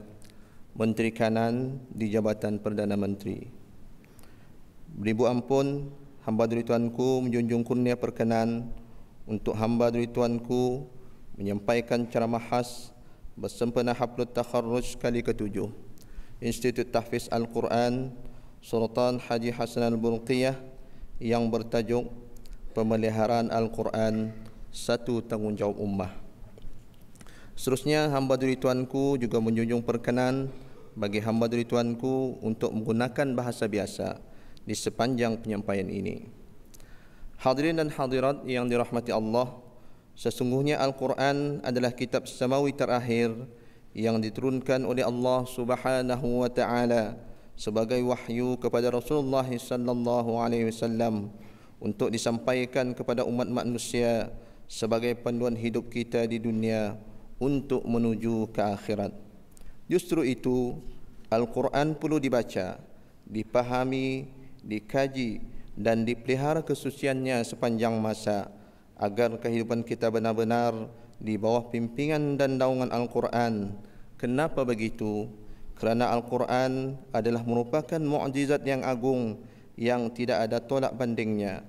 Menteri Kanan di Jabatan Perdana Menteri Beribu ampun hamba duri tuanku menjunjung kurnia perkenan untuk hamba duri tuanku menyampaikan ceramah khas bersempena Hablut Takharruj kali ketujuh Institut Tahfiz Al-Quran Sultan Haji Hassan Al-Bulqiyah yang bertajuk pemeliharaan Al-Quran satu tanggungjawab ummah. Seterusnya hamba diri tuanku juga menjunjung perkenan bagi hamba diri tuanku untuk menggunakan bahasa biasa di sepanjang penyampaian ini. Hadirin dan hadirat yang dirahmati Allah, sesungguhnya Al-Quran adalah kitab semawi terakhir yang diturunkan oleh Allah Subhanahu wa taala sebagai wahyu kepada Rasulullah sallallahu alaihi wasallam untuk disampaikan kepada umat manusia sebagai panduan hidup kita di dunia untuk menuju ke akhirat. Justru itu, Al-Quran perlu dibaca, dipahami, dikaji dan dipelihara kesuciannya sepanjang masa agar kehidupan kita benar-benar di bawah pimpinan dan daungan Al-Quran. Kenapa begitu? Kerana Al-Quran adalah merupakan mukjizat yang agung yang tidak ada tolak bandingnya.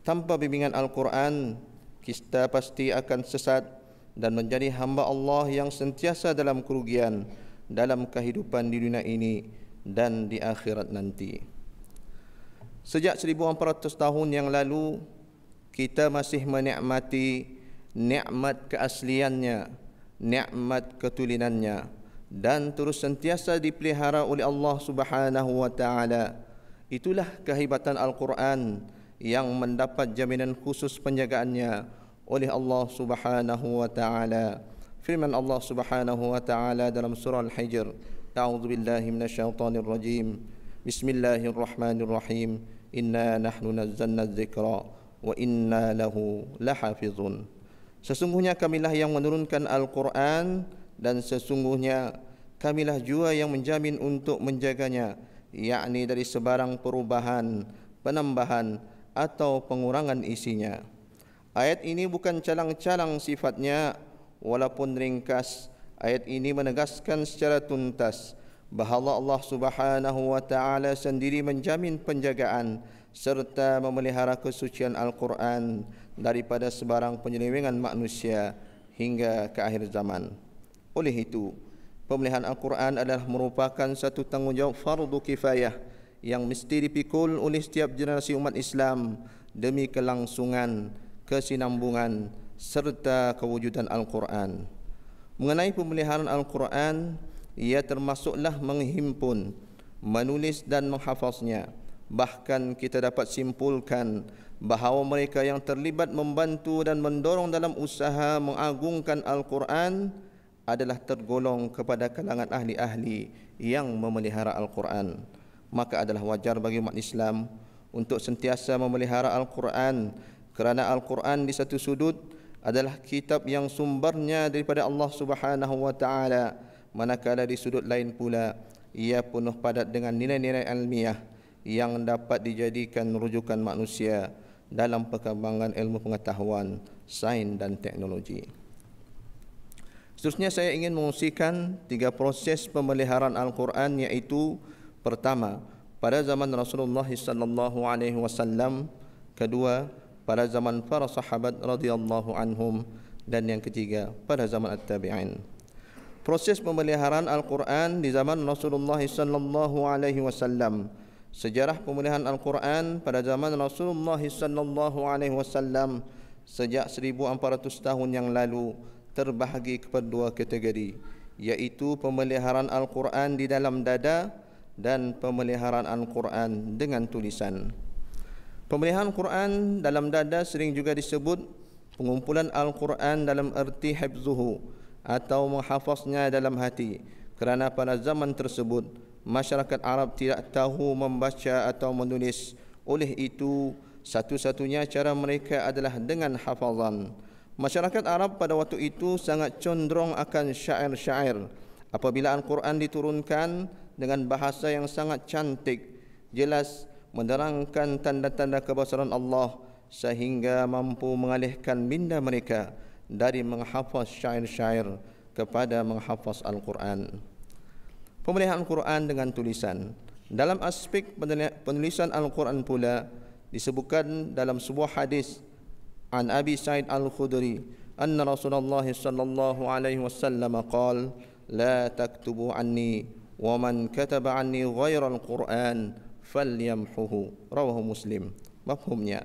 Tanpa bimbingan Al-Quran, kita pasti akan sesat dan menjadi hamba Allah yang sentiasa dalam kerugian dalam kehidupan di dunia ini dan di akhirat nanti. Sejak 1400 tahun yang lalu, kita masih menikmati nikmat keasliannya, nikmat ketulinannya dan terus sentiasa dipelihara oleh Allah Subhanahu wa taala. Itulah kehebatan Al-Quran yang mendapat jaminan khusus penjagaannya oleh Allah Subhanahu wa taala. Firman Allah Subhanahu wa taala dalam surah Al-Hijr, "A'udzu billahi minasyaitonir rajim. Bismillahirrahmanirrahim. Inna nahnu nazzalna dzikra wa inna lahu lahafizun." Sesungguhnya kamilah yang menurunkan Al-Quran dan sesungguhnya kamilah jua yang menjamin untuk menjaganya yakni dari sebarang perubahan, penambahan atau pengurangan isinya. Ayat ini bukan calang-calang sifatnya walaupun ringkas. Ayat ini menegaskan secara tuntas bahawa Allah Subhanahu wa taala sendiri menjamin penjagaan serta memelihara kesucian Al-Quran daripada sebarang penyelewengan manusia hingga ke akhir zaman. Oleh itu, Pemeliharaan Al-Quran adalah merupakan satu tanggungjawab fardu kifayah yang mesti dipikul oleh setiap generasi umat Islam demi kelangsungan, kesinambungan serta kewujudan Al-Quran. Mengenai pemeliharaan Al-Quran, ia termasuklah menghimpun, menulis dan menghafaznya. Bahkan kita dapat simpulkan bahawa mereka yang terlibat membantu dan mendorong dalam usaha mengagungkan Al-Quran adalah adalah tergolong kepada kalangan ahli-ahli yang memelihara Al-Quran. Maka adalah wajar bagi umat Islam untuk sentiasa memelihara Al-Quran kerana Al-Quran di satu sudut adalah kitab yang sumbernya daripada Allah Subhanahu wa taala manakala di sudut lain pula ia penuh padat dengan nilai-nilai ilmiah yang dapat dijadikan rujukan manusia dalam perkembangan ilmu pengetahuan, sains dan teknologi. Seterusnya saya ingin mengusikan tiga proses pemeliharaan Al-Quran yaitu pertama pada zaman Rasulullah sallallahu alaihi wasallam, kedua pada zaman para sahabat radhiyallahu anhum dan yang ketiga pada zaman tabiin Proses pemeliharaan Al-Quran di zaman Rasulullah sallallahu alaihi wasallam. Sejarah pemeliharaan Al-Quran pada zaman Rasulullah sallallahu alaihi sejak 1400 tahun yang lalu terbahagi kepada dua kategori iaitu pemeliharaan Al-Quran di dalam dada dan pemeliharaan Al-Quran dengan tulisan. Pemeliharaan quran dalam dada sering juga disebut pengumpulan Al-Quran dalam erti hafzuhu atau menghafaznya dalam hati kerana pada zaman tersebut masyarakat Arab tidak tahu membaca atau menulis oleh itu satu-satunya cara mereka adalah dengan hafazan. Masyarakat Arab pada waktu itu sangat condong akan syair-syair. Apabila Al-Quran diturunkan dengan bahasa yang sangat cantik, jelas menerangkan tanda-tanda kebesaran Allah sehingga mampu mengalihkan minda mereka dari menghafaz syair-syair kepada menghafaz Al-Quran. Pemilihan Al-Quran dengan tulisan. Dalam aspek penulisan Al-Quran pula disebutkan dalam sebuah hadis عن أبي سعيد الخدري أن رسول الله صلى الله عليه وسلم قال لا تكتب عني ومن كتب عني غير القرآن فليمحه رواه مسلم مفهومnya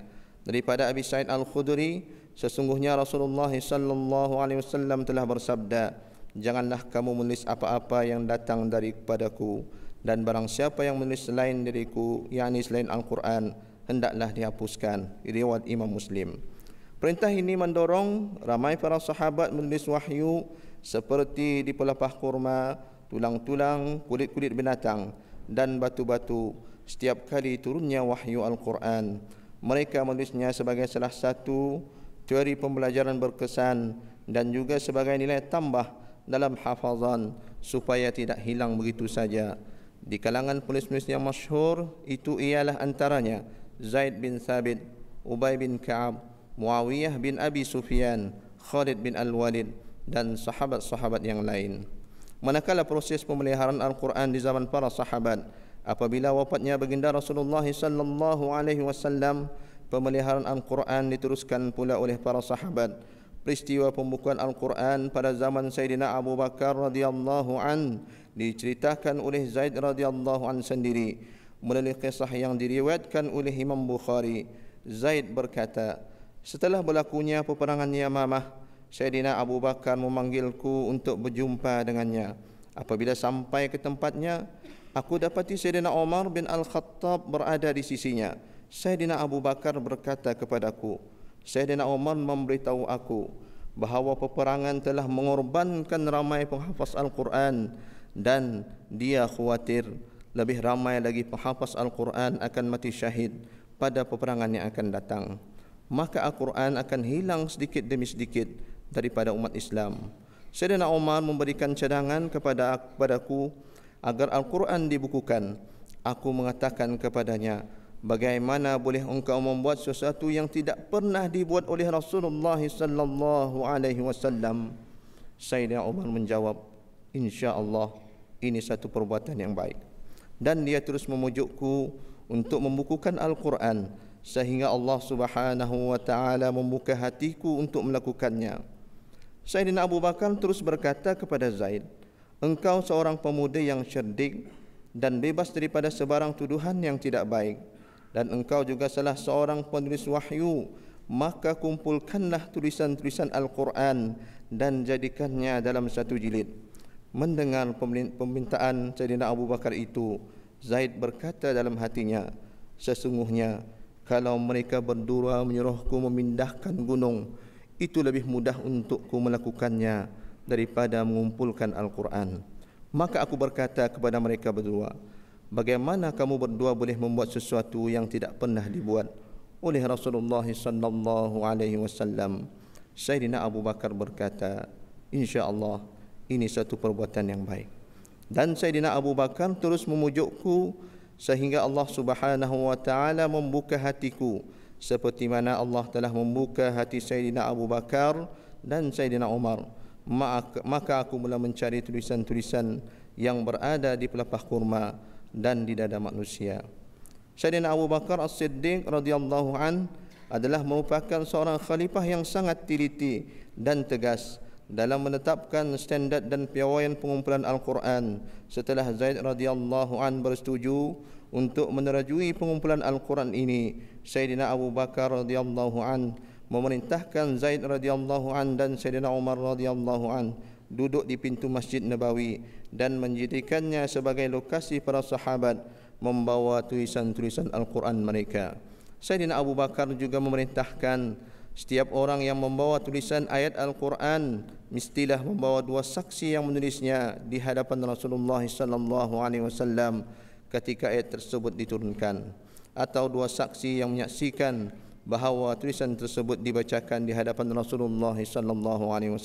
daripada Abi Sa'id Al-Khudri sesungguhnya Rasulullah sallallahu alaihi wasallam telah bersabda janganlah kamu menulis apa-apa yang datang dari daripadaku dan barang siapa yang menulis selain diriku yakni selain Al-Quran hendaklah dihapuskan riwayat Imam Muslim Perintah ini mendorong ramai para sahabat menulis wahyu seperti di pelepah kurma, tulang-tulang, kulit-kulit binatang dan batu-batu setiap kali turunnya wahyu Al-Quran. Mereka menulisnya sebagai salah satu teori pembelajaran berkesan dan juga sebagai nilai tambah dalam hafazan supaya tidak hilang begitu saja. Di kalangan penulis-penulis yang masyhur itu ialah antaranya Zaid bin Thabit, Ubay bin Ka'ab, Muawiyah bin Abi Sufyan, Khalid bin Al-Walid dan sahabat-sahabat yang lain. Manakala proses pemeliharaan Al-Quran di zaman para sahabat, apabila wafatnya baginda Rasulullah sallallahu alaihi wasallam, pemeliharaan Al-Quran diteruskan pula oleh para sahabat. Peristiwa pembukaan Al-Quran pada zaman Sayyidina Abu Bakar radhiyallahu an diceritakan oleh Zaid radhiyallahu an sendiri melalui kisah yang diriwayatkan oleh Imam Bukhari. Zaid berkata, Setelah berlakunya peperangan Yamamah, Sayyidina Abu Bakar memanggilku untuk berjumpa dengannya. Apabila sampai ke tempatnya, aku dapati Sayyidina Omar bin Al-Khattab berada di sisinya. Sayyidina Abu Bakar berkata kepadaku, Sayyidina Omar memberitahu aku bahawa peperangan telah mengorbankan ramai penghafaz Al-Quran dan dia khawatir lebih ramai lagi penghafaz Al-Quran akan mati syahid pada peperangan yang akan datang.' maka Al-Quran akan hilang sedikit demi sedikit daripada umat Islam. Sayyidina Umar memberikan cadangan kepada kepadaku agar Al-Quran dibukukan. Aku mengatakan kepadanya, bagaimana boleh engkau membuat sesuatu yang tidak pernah dibuat oleh Rasulullah sallallahu alaihi wasallam? Sayyidina Umar menjawab, Insya Allah ini satu perbuatan yang baik. Dan dia terus memujukku untuk membukukan Al-Quran sehingga Allah Subhanahu wa taala membuka hatiku untuk melakukannya. Sayyidina Abu Bakar terus berkata kepada Zaid, "Engkau seorang pemuda yang cerdik dan bebas daripada sebarang tuduhan yang tidak baik dan engkau juga salah seorang penulis wahyu, maka kumpulkanlah tulisan-tulisan Al-Qur'an dan jadikannya dalam satu jilid." Mendengar permintaan Sayyidina Abu Bakar itu, Zaid berkata dalam hatinya, "Sesungguhnya kalau mereka berdua menyuruhku memindahkan gunung itu lebih mudah untukku melakukannya daripada mengumpulkan Al-Quran maka aku berkata kepada mereka berdua bagaimana kamu berdua boleh membuat sesuatu yang tidak pernah dibuat oleh Rasulullah sallallahu alaihi wasallam Sayyidina Abu Bakar berkata insyaallah ini satu perbuatan yang baik dan Sayyidina Abu Bakar terus memujukku sehingga Allah Subhanahu wa taala membuka hatiku seperti mana Allah telah membuka hati Sayyidina Abu Bakar dan Sayyidina Umar maka aku mula mencari tulisan-tulisan yang berada di pelepah kurma dan di dada manusia Sayyidina Abu Bakar As-Siddiq radhiyallahu an adalah merupakan seorang khalifah yang sangat teliti dan tegas dalam menetapkan standar dan piawaian pengumpulan Al-Quran setelah Zaid radhiyallahu an bersetuju untuk menerajui pengumpulan Al-Quran ini Sayyidina Abu Bakar radhiyallahu an memerintahkan Zaid radhiyallahu an dan Sayyidina Umar radhiyallahu an duduk di pintu Masjid Nabawi dan menjadikannya sebagai lokasi para sahabat membawa tulisan-tulisan Al-Quran mereka Sayyidina Abu Bakar juga memerintahkan Setiap orang yang membawa tulisan ayat Al-Quran mestilah membawa dua saksi yang menulisnya di hadapan Rasulullah sallallahu alaihi ketika ayat tersebut diturunkan atau dua saksi yang menyaksikan bahawa tulisan tersebut dibacakan di hadapan Rasulullah sallallahu alaihi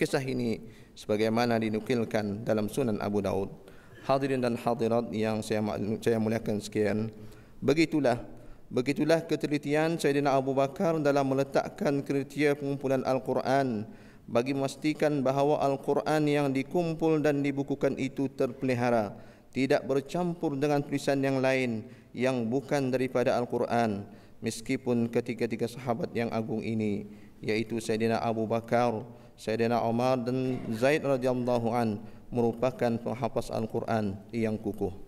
Kisah ini sebagaimana dinukilkan dalam Sunan Abu Daud. Hadirin dan hadirat yang saya saya muliakan sekian, begitulah Begitulah ketelitian Sayyidina Abu Bakar dalam meletakkan kriteria pengumpulan Al-Quran bagi memastikan bahawa Al-Quran yang dikumpul dan dibukukan itu terpelihara, tidak bercampur dengan tulisan yang lain yang bukan daripada Al-Quran, meskipun ketiga-tiga sahabat yang agung ini, yaitu Sayyidina Abu Bakar, Sayyidina Omar dan Zaid radhiyallahu an merupakan penghafaz Al-Quran yang kukuh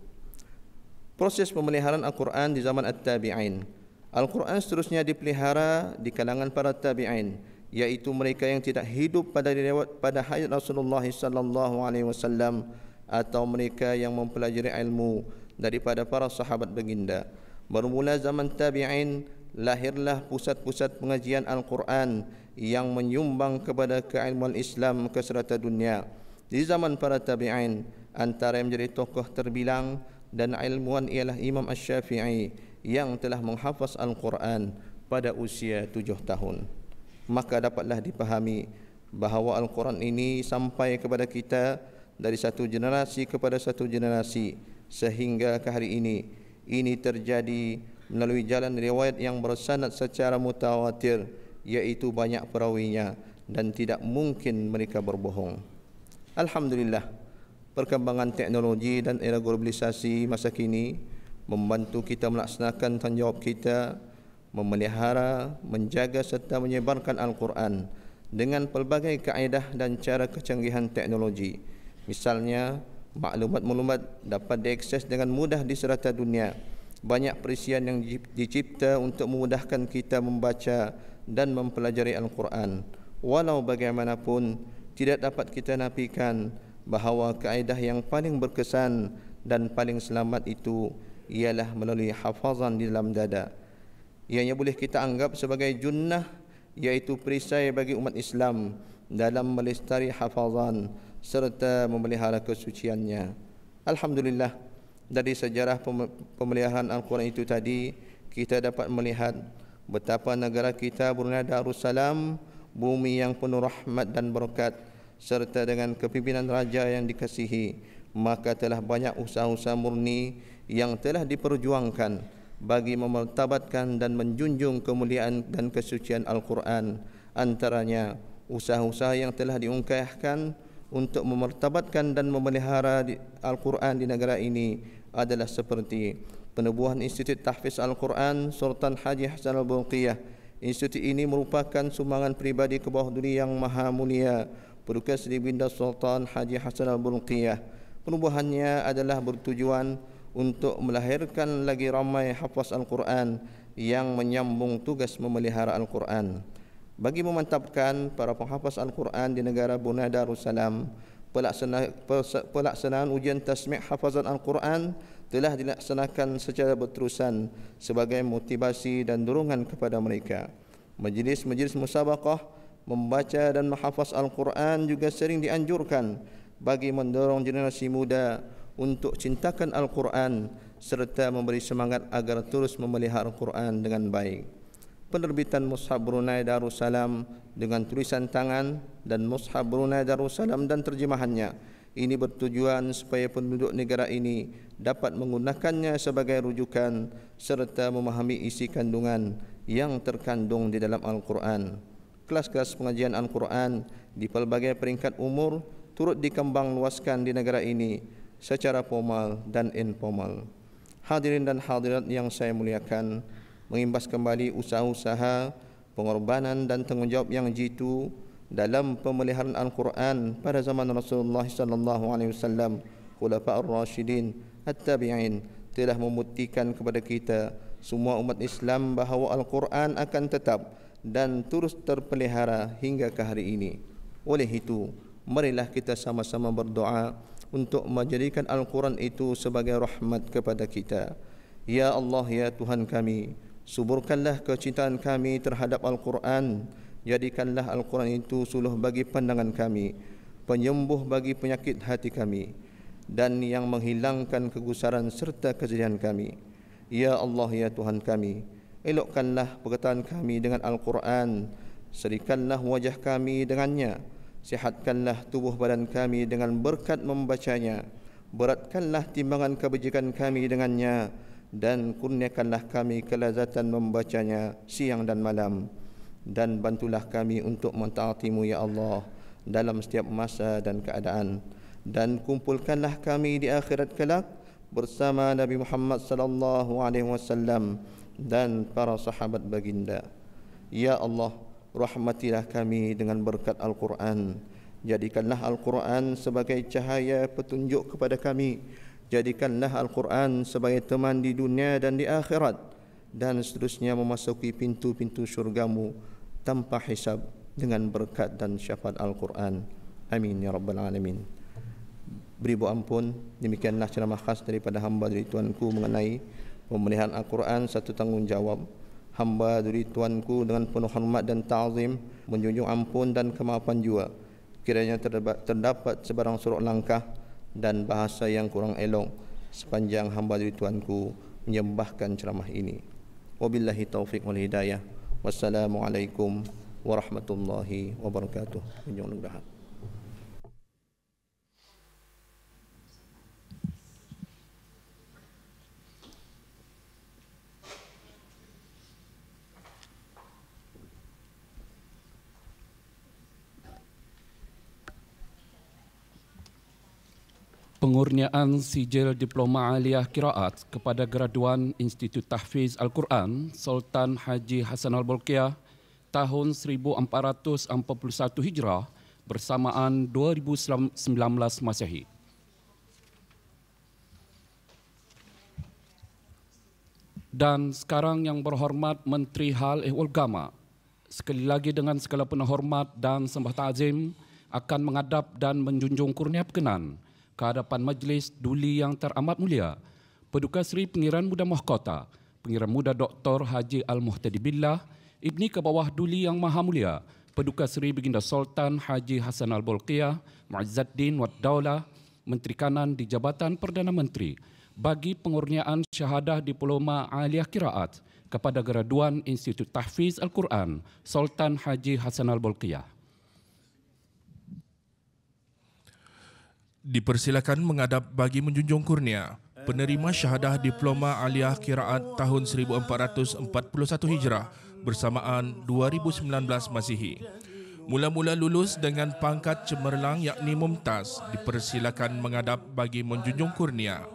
proses pemeliharaan Al-Quran di zaman At-Tabi'in. Al-Quran seterusnya dipelihara di kalangan para tabi'in yaitu mereka yang tidak hidup pada riwayat pada hayat Rasulullah sallallahu alaihi wasallam atau mereka yang mempelajari ilmu daripada para sahabat baginda. Bermula zaman tabi'in lahirlah pusat-pusat pengajian Al-Quran yang menyumbang kepada keilmuan Islam ke dunia. Di zaman para tabi'in antara yang menjadi tokoh terbilang dan ilmuwan ialah Imam Ash-Shafi'i yang telah menghafaz Al-Quran pada usia tujuh tahun. Maka dapatlah dipahami bahawa Al-Quran ini sampai kepada kita dari satu generasi kepada satu generasi sehingga ke hari ini ini terjadi melalui jalan riwayat yang bersanad secara mutawatir yaitu banyak perawinya dan tidak mungkin mereka berbohong. Alhamdulillah perkembangan teknologi dan era globalisasi masa kini membantu kita melaksanakan tanggungjawab kita memelihara, menjaga serta menyebarkan Al-Quran dengan pelbagai kaedah dan cara kecanggihan teknologi. Misalnya, maklumat-maklumat dapat diakses dengan mudah di serata dunia. Banyak perisian yang dicipta untuk memudahkan kita membaca dan mempelajari Al-Quran. Walau bagaimanapun, tidak dapat kita nafikan bahawa kaedah yang paling berkesan dan paling selamat itu ialah melalui hafazan di dalam dada. Ianya boleh kita anggap sebagai junnah iaitu perisai bagi umat Islam dalam melestari hafazan serta memelihara kesuciannya. Alhamdulillah dari sejarah pemeliharaan Al-Quran itu tadi kita dapat melihat betapa negara kita Brunei Darussalam bumi yang penuh rahmat dan berkat serta dengan kepimpinan raja yang dikasihi maka telah banyak usaha-usaha murni yang telah diperjuangkan bagi memertabatkan dan menjunjung kemuliaan dan kesucian Al-Quran antaranya usaha-usaha yang telah diungkaihkan untuk memertabatkan dan memelihara Al-Quran di negara ini adalah seperti penubuhan Institut Tahfiz Al-Quran Sultan Haji Hassan Al-Bulqiyah Institut ini merupakan sumbangan pribadi ke dunia yang maha mulia Berkasri bin Sultan Haji Hassan Al-Burqiyah Perubahannya adalah bertujuan untuk melahirkan lagi ramai hafaz Al-Quran yang menyambung tugas memelihara Al-Quran. Bagi memantapkan para penghafaz Al-Quran di negara Brunei Darussalam, pelaksanaan ujian tasmi' hafazan Al-Quran telah dilaksanakan secara berterusan sebagai motivasi dan dorongan kepada mereka. Majlis-majlis musabakah -majlis membaca dan menghafaz Al-Quran juga sering dianjurkan bagi mendorong generasi muda untuk cintakan Al-Quran serta memberi semangat agar terus memelihara Al-Quran dengan baik. Penerbitan Mushab Brunei Darussalam dengan tulisan tangan dan Mushab Brunei Darussalam dan terjemahannya ini bertujuan supaya penduduk negara ini dapat menggunakannya sebagai rujukan serta memahami isi kandungan yang terkandung di dalam Al-Quran kelas-kelas pengajian Al-Quran di pelbagai peringkat umur turut dikembang luaskan di negara ini secara formal dan informal. Hadirin dan hadirat yang saya muliakan, mengimbas kembali usaha-usaha, pengorbanan dan tanggungjawab yang jitu dalam pemeliharaan Al-Quran pada zaman Rasulullah SAW. alaihi wasallam, khulafa ar-rasyidin, at-tabi'in telah membuktikan kepada kita semua umat Islam bahawa Al-Quran akan tetap dan terus terpelihara hingga ke hari ini. Oleh itu, marilah kita sama-sama berdoa untuk menjadikan Al-Quran itu sebagai rahmat kepada kita. Ya Allah, Ya Tuhan kami, suburkanlah kecintaan kami terhadap Al-Quran, jadikanlah Al-Quran itu suluh bagi pandangan kami, penyembuh bagi penyakit hati kami, dan yang menghilangkan kegusaran serta kejadian kami. Ya Allah, Ya Tuhan kami, elokkanlah perkataan kami dengan Al-Quran Serikanlah wajah kami dengannya Sihatkanlah tubuh badan kami dengan berkat membacanya Beratkanlah timbangan kebajikan kami dengannya Dan kurniakanlah kami kelazatan membacanya siang dan malam Dan bantulah kami untuk mentaatimu ya Allah Dalam setiap masa dan keadaan Dan kumpulkanlah kami di akhirat kelak Bersama Nabi Muhammad sallallahu alaihi wasallam dan para sahabat baginda. Ya Allah, rahmatilah kami dengan berkat Al-Quran. Jadikanlah Al-Quran sebagai cahaya petunjuk kepada kami. Jadikanlah Al-Quran sebagai teman di dunia dan di akhirat. Dan seterusnya memasuki pintu-pintu syurgamu tanpa hisab dengan berkat dan syafaat Al-Quran. Amin ya Rabbal Alamin. Beribu ampun, demikianlah ceramah khas daripada hamba dari Tuanku mengenai memelihara Al-Quran satu tanggungjawab. Hamba dari Tuanku dengan penuh hormat dan ta'zim, menjunjung ampun dan kemaafan jua. Kiranya terdapat sebarang suruh langkah dan bahasa yang kurang elok sepanjang hamba dari Tuanku menyembahkan ceramah ini. Wabillahi taufiq wal hidayah. Wassalamualaikum warahmatullahi wabarakatuh. Menjunjung lukahan. pengurniaan sijil diploma aliyah kiraat kepada graduan Institut Tahfiz Al-Quran Sultan Haji Hasan Al-Bolkiah tahun 1441 Hijrah bersamaan 2019 Masehi. Dan sekarang yang berhormat Menteri Hal Ehwal Gama, sekali lagi dengan segala penuh hormat dan sembah ta'zim akan mengadap dan menjunjung kurnia perkenan ke hadapan majlis duli yang teramat mulia Peduka Seri Pengiran Muda Mahkota Pengiran Muda Dr. Haji Al-Muhtadi Billah Ibni Kebawah Duli Yang Maha Mulia Peduka Seri Beginda Sultan Haji Hassan Al-Bolqiyah Mu'izzaddin Wad Daulah Menteri Kanan di Jabatan Perdana Menteri bagi pengurniaan syahadah diploma Aliyah Kiraat kepada Geraduan Institut Tahfiz Al-Quran Sultan Haji Hassan Al-Bolqiyah. dipersilakan menghadap bagi menjunjung kurnia penerima syahadah diploma aliyah kiraat tahun 1441 Hijrah bersamaan 2019 Masihi. Mula-mula lulus dengan pangkat cemerlang yakni mumtaz dipersilakan menghadap bagi menjunjung kurnia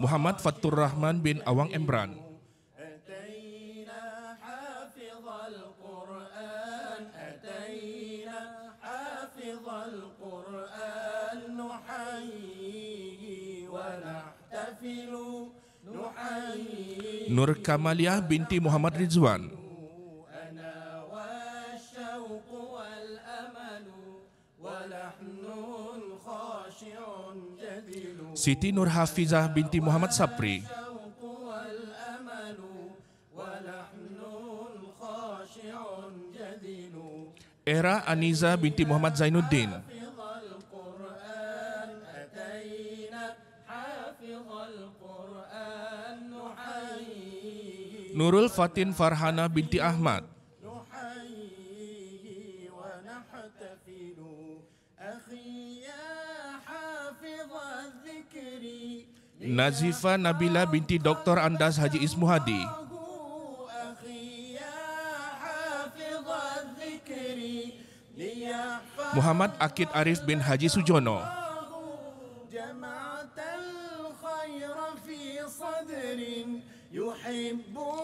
Muhammad Fatur Rahman bin Awang Imran Nur Kamaliah binti Muhammad Rizwan Siti Nur Hafizah binti Muhammad Sapri Era Aniza binti Muhammad Zainuddin Nurul Fatin Farhana binti Ahmad. Nazifa Nabila binti Dr. Andas Haji Ismuhadi. Muhammad Akid Arif bin Haji Sujono. يحبون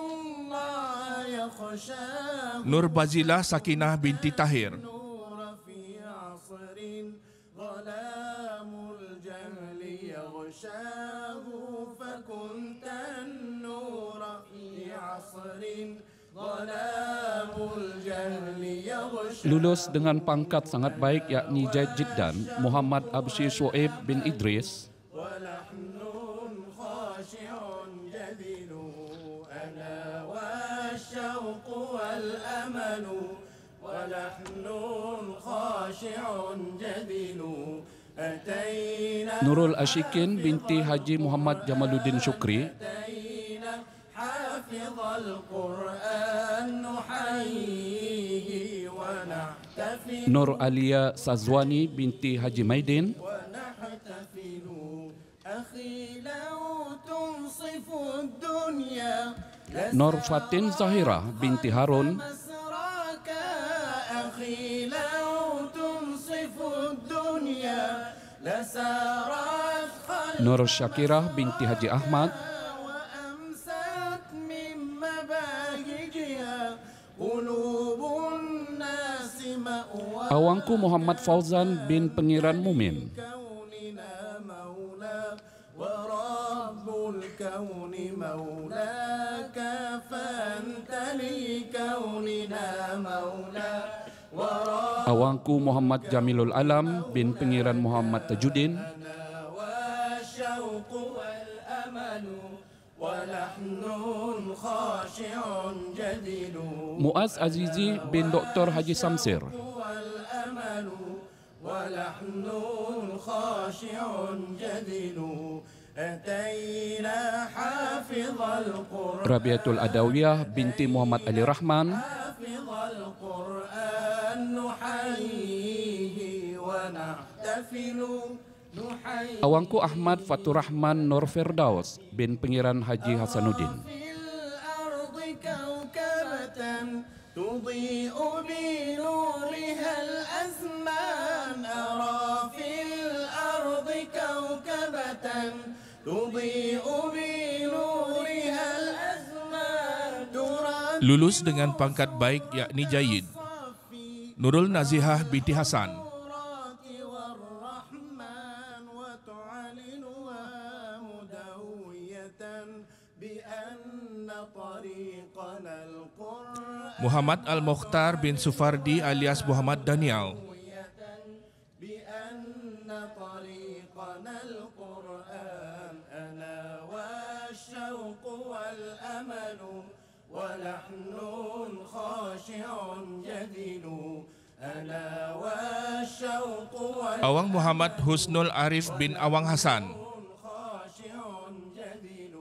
Nur Bazila Sakinah binti Tahir Lulus dengan pangkat sangat baik yakni dan Muhammad Abshir Shoaib bin Idris الأمل ولحن خاشع جبل أتينا نور الأشيكين بنتي حجي محمد جمال الدين شكري أتينا حافظ القرآن نحييه ونحتفل نور أليا سازواني بنتي حجي ميدين ونحتفل أخي لو تنصف الدنيا Nur Fatin Zahira binti Harun Nur Syakira binti Haji Ahmad Awangku Muhammad Fauzan bin Pengiran Mumin رب الكون مولاك فانت لكوننا مولا Awangku Muhammad Jamilul Alam bin Pengiran Muhammad Tajuddin Muaz Azizi bin Dr. Haji Samsir وَنَحْنُ خَاشِعٌ جَدِلُ Rabiatul Adawiyah binti Muhammad Ali Rahman Awangku Ahmad Fatur Rahman Nur Firdaus bin Pengiran Haji Hasanuddin تضيء بنورها الأزمان أرى في الأرض كوكبة Lulus dengan pangkat baik yakni Jayid Nurul Nazihah binti Hasan Muhammad Al-Mukhtar bin Sufardi alias Muhammad Daniel ونحن خاشع جذل ألا والشوق أوان محمد حسن العارف بن أوان حسن خاشع جذل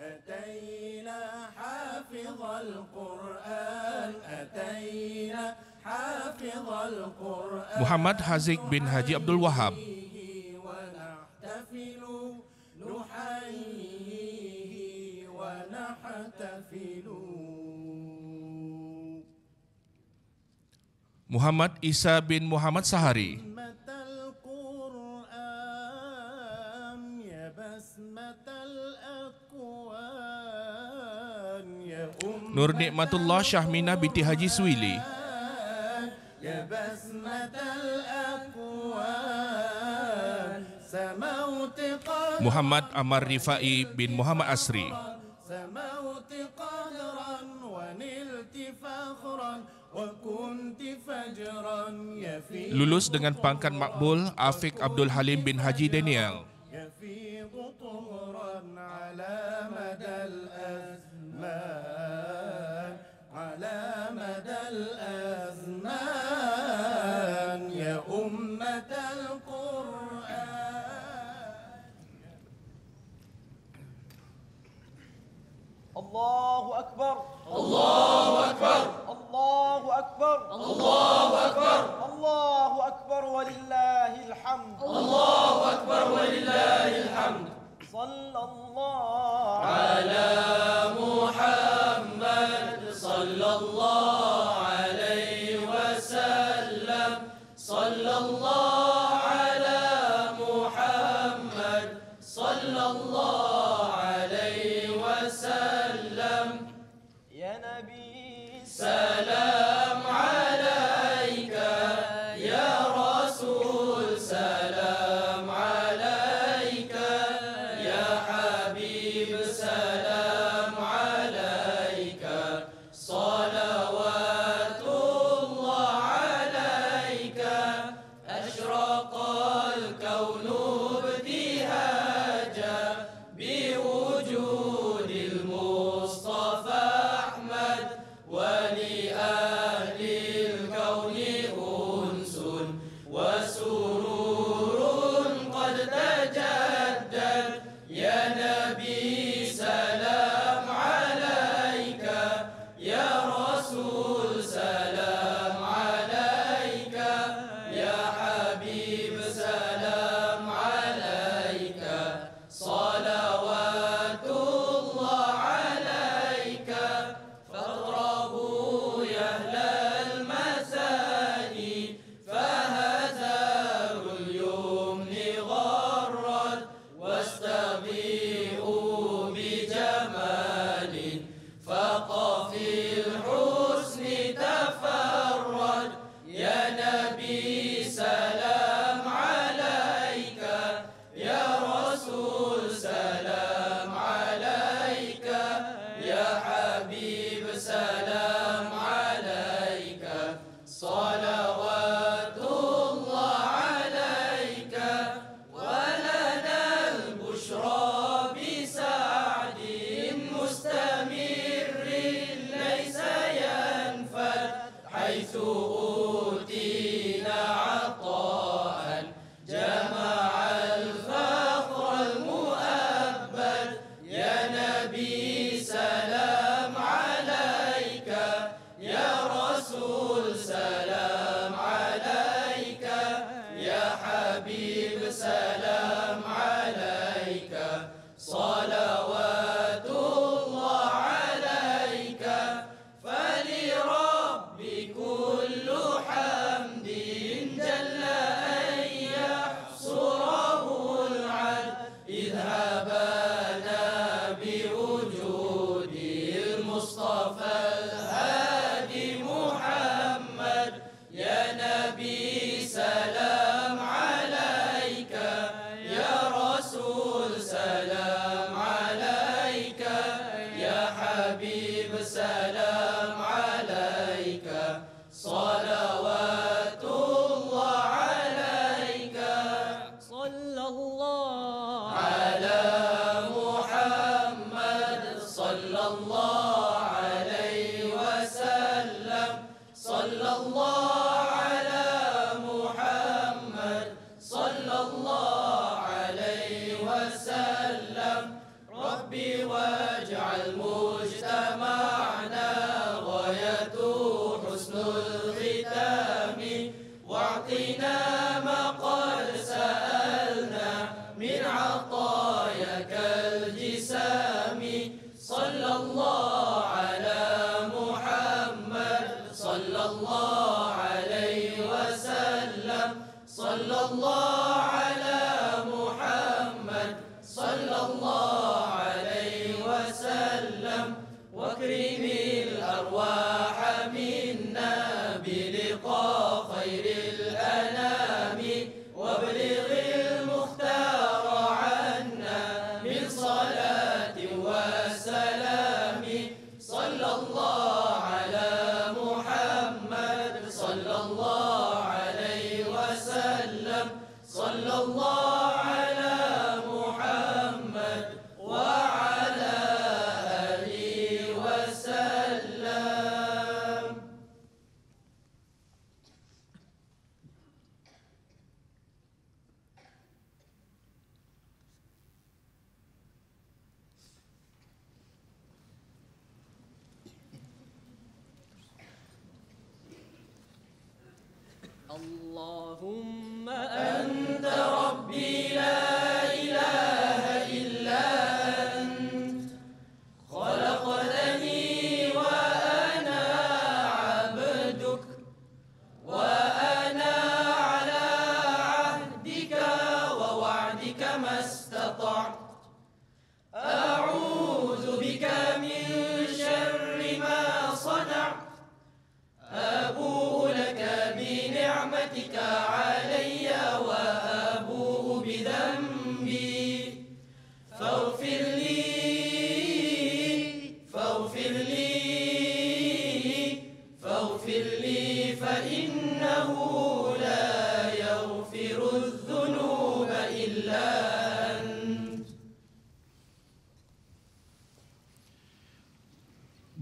أتينا حافظ القرآن أتينا حافظ القرآن محمد حزيك بن حجي عبد الوهاب ونحتفل نحييه ونحتفل Muhammad Isa bin Muhammad Sahari. Ya ya Nur Nikmatullah Syahmina binti Haji Suwili. Ya Muhammad Amar Rifai bin Muhammad Asri. Lulus dengan pangkat makbul Afiq Abdul Halim bin Haji Daniel. الله Akbar. الله Akbar. أكبر الله أكبر الله أكبر ولله الحمد الله أكبر ولله الحمد صلى الله على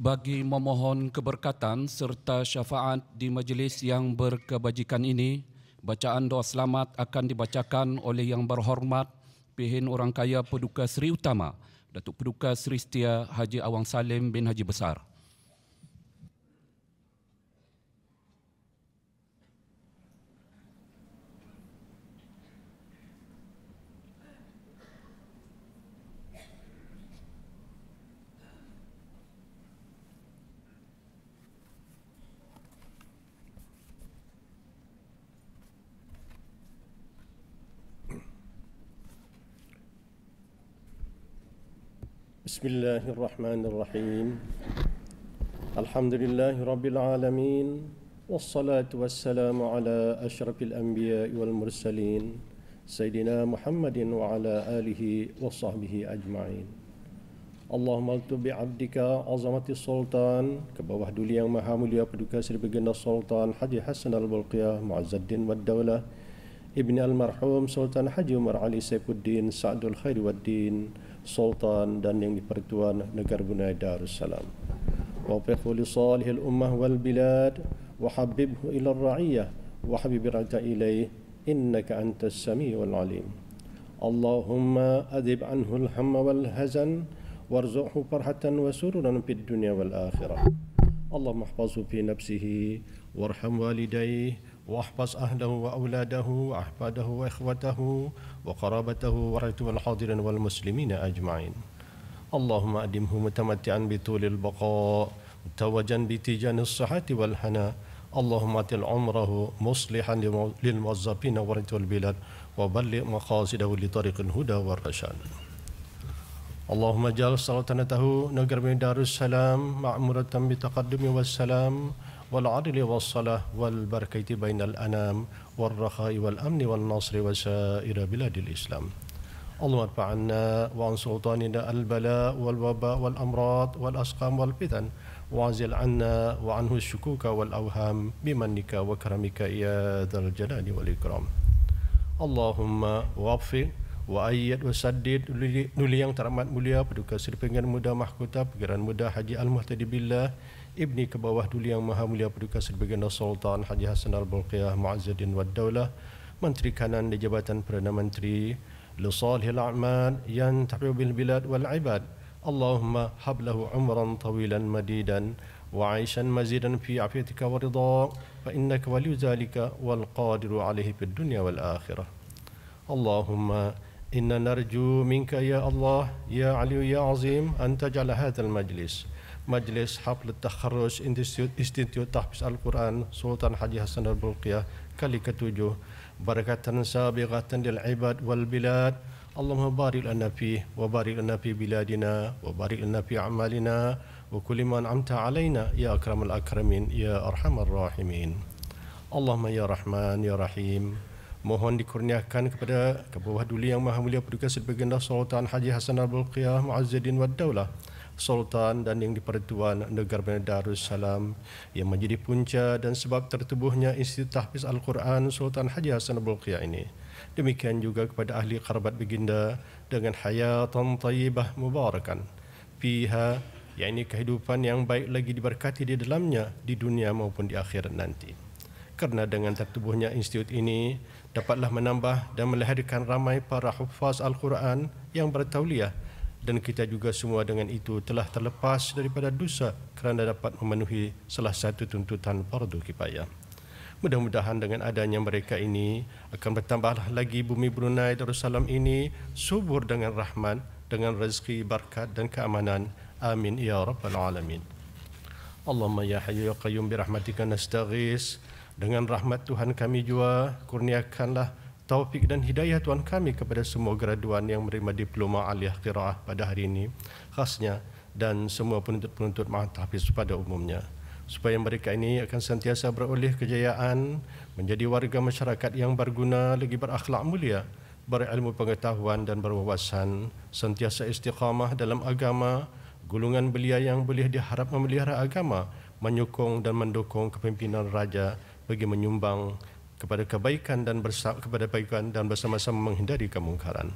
bagi memohon keberkatan serta syafaat di majlis yang berkebajikan ini, bacaan doa selamat akan dibacakan oleh yang berhormat Pihin Orang Kaya Peduka Seri Utama, Datuk Peduka Seri Setia Haji Awang Salim bin Haji Besar. بسم الله الرحمن الرحيم الحمد لله رب العالمين والصلاة والسلام على أشرف الأنبياء والمرسلين سيدنا محمد وعلى آله وصحبه أجمعين اللهم اكتب بعبدك عظمة السلطان كبوه دولي يوم هامل يا بدك سر السلطان حجي حسن البلقية معز الدين والدولة ibni almarhum Sultan Haji Umar Ali Saifuddin Sa'dul Khairi Waddin Sultan dan yang dipertuan negara Brunei Darussalam wafiqhu li salih al-ummah wal bilad wa habibhu ila ar-ra'iyah wa habib raja ilaih innaka antas samiul alim Allahumma adib anhu al-hamma wal-hazan warzuhu farhatan wa sururan fid dunya wal akhirah Allahumma ihfazhu fi nafsihi warham walidayhi واحفظ اهله واولاده واحفاده واخوته وقرابته ورعته الحاضرين والمسلمين اجمعين. اللهم ادمه متمتعا بطول البقاء متوجا بتيجان الصحه والهنا اللهم اتل عمره مصلحا للموظفين ورعته البلاد وبلغ مقاصده لطريق الهدى والرشاد. اللهم اجعل سلطنته نجر من دار السلام معمورة بتقدم والسلام والعدل والصلاة والبركة بين الأنام والرخاء والأمن والنصر وسائر بلاد الإسلام اللهم ارفع عنا وعن سلطاننا البلاء والوباء والأمراض والأسقام والفتن وعزل عنا وعنه الشكوك والأوهام بمنك وكرمك يا ذا الجلال والإكرام اللهم وفق وأيد وسدد لولي yang teramat mulia Paduka Seri Pengen Muda Mahkota Pengen Muda Haji Al-Muhtadi Billah Ibni Kebawah Duli Yang Maha Mulia Perdana Sebagai Sultan Haji Hasan Al Bolkiah Muazzin Wad Daulah Menteri Kanan di Jabatan Perdana Menteri لصالح الأعمال ينتفع بالبلاد والعباد اللهم هب له عمرا طويلا مديدا وعيشا مزيدا في عافيتك ورضاك فإنك ولي ذلك والقادر عليه في الدنيا والآخرة اللهم إنا نرجو منك يا الله يا علي يا عظيم أن تجعل هذا المجلس Majlis Hafal Takharus Institut, Institut Tahfiz Al-Quran Sultan Haji Hassan al Bolkiah kali ketujuh berkatan sabiqatan lil ibad wal bilad Allahumma barik lana fi wa barik lana fi biladina wa barik lana fi amalina wa kulli amta alaina ya akram al akramin ya arham al rahimin Allahumma ya rahman ya rahim mohon dikurniakan kepada kebawah duli yang maha mulia perdukas sebagai Sultan Haji Hassan Al-Bulqiyah Muazzadin wa Daulah Sultan dan Yang di negara Negara Darussalam yang menjadi punca dan sebab tertubuhnya Institut Tahfiz Al-Quran Sultan Haji Hassan Abdul Bulqiyah ini. Demikian juga kepada ahli kerabat baginda dengan hayatan tayyibah mubarakan. Fiha, yakni kehidupan yang baik lagi diberkati di dalamnya di dunia maupun di akhirat nanti. Karena dengan tertubuhnya institut ini, dapatlah menambah dan melahirkan ramai para hufaz Al-Quran yang bertauliah dan kita juga semua dengan itu telah terlepas daripada dosa kerana dapat memenuhi salah satu tuntutan fardu kifayah. Mudah-mudahan dengan adanya mereka ini akan bertambahlah lagi bumi Brunei Darussalam ini subur dengan rahmat, dengan rezeki, berkat dan keamanan. Amin ya rabbal alamin. Allahumma ya hayyu ya qayyum bi rahmatika nastaghis. Dengan rahmat Tuhan kami jua kurniakanlah taufik dan hidayah Tuhan kami kepada semua graduan yang menerima diploma aliyah kiraah pada hari ini khasnya dan semua penuntut-penuntut mahatahfiz pada umumnya supaya mereka ini akan sentiasa beroleh kejayaan menjadi warga masyarakat yang berguna lagi berakhlak mulia berilmu pengetahuan dan berwawasan sentiasa istiqamah dalam agama gulungan belia yang boleh diharap memelihara agama menyokong dan mendukung kepimpinan raja bagi menyumbang kepada kebaikan dan bersama kepada kebaikan dan bersama-sama menghindari kemungkaran.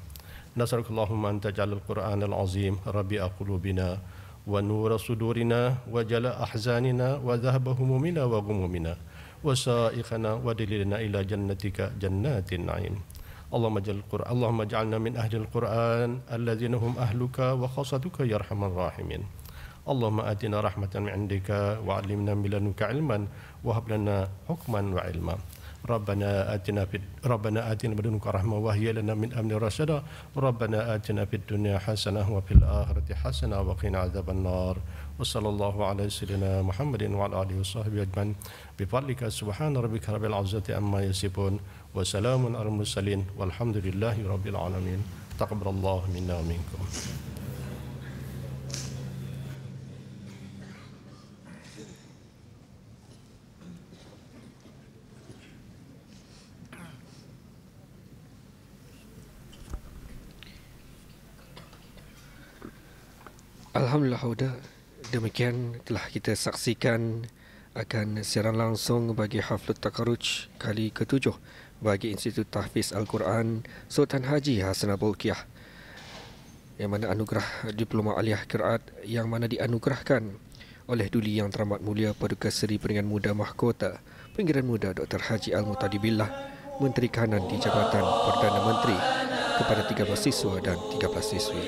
Nasrullahumma anta jalal Qur'an al-azim rabbi aqulubina wa nura sudurina wa jala ahzanina wa zahaba humumina wa gumumina wa sa'ikhana wa dililna ila jannatika jannatin na'im. Allahumma jalal Qur'an Allah ja'alna min ahli al-Qur'an alladhina hum ahluka wa khasatuka ya rahman rahimin. Allah atina rahmatan min 'indika wa 'ilman wa hukman wa ربنا آتنا في ربنا آتنا من لدنك رحمة وهي لنا من أمن رشدا ربنا آتنا في الدنيا حسنة وفي الآخرة حسنة وقنا عذاب النار وصلى الله على سيدنا محمد وعلى آله وصحبه أجمعين بفضلك سبحان ربك رب العزة أما يصفون وسلام على المرسلين والحمد لله رب العالمين تقبل الله منا ومنكم Alhamdulillah Demikian telah kita saksikan akan siaran langsung bagi Haflut Takaruj kali ketujuh bagi Institut Tahfiz Al-Quran Sultan Haji Hasanah Bulkiah yang mana anugerah Diploma Aliyah Kiraat yang mana dianugerahkan oleh Duli Yang Teramat Mulia Paduka Seri Peringan Muda Mahkota Pengiran Muda Dr. Haji al Mutadibillah Billah Menteri Kanan di Jabatan Perdana Menteri kepada 13 siswa dan 13 siswi.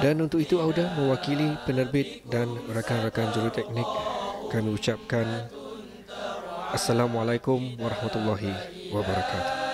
Dan untuk itu Auda mewakili penerbit dan rakan-rakan juruteknik kami ucapkan Assalamualaikum warahmatullahi wabarakatuh.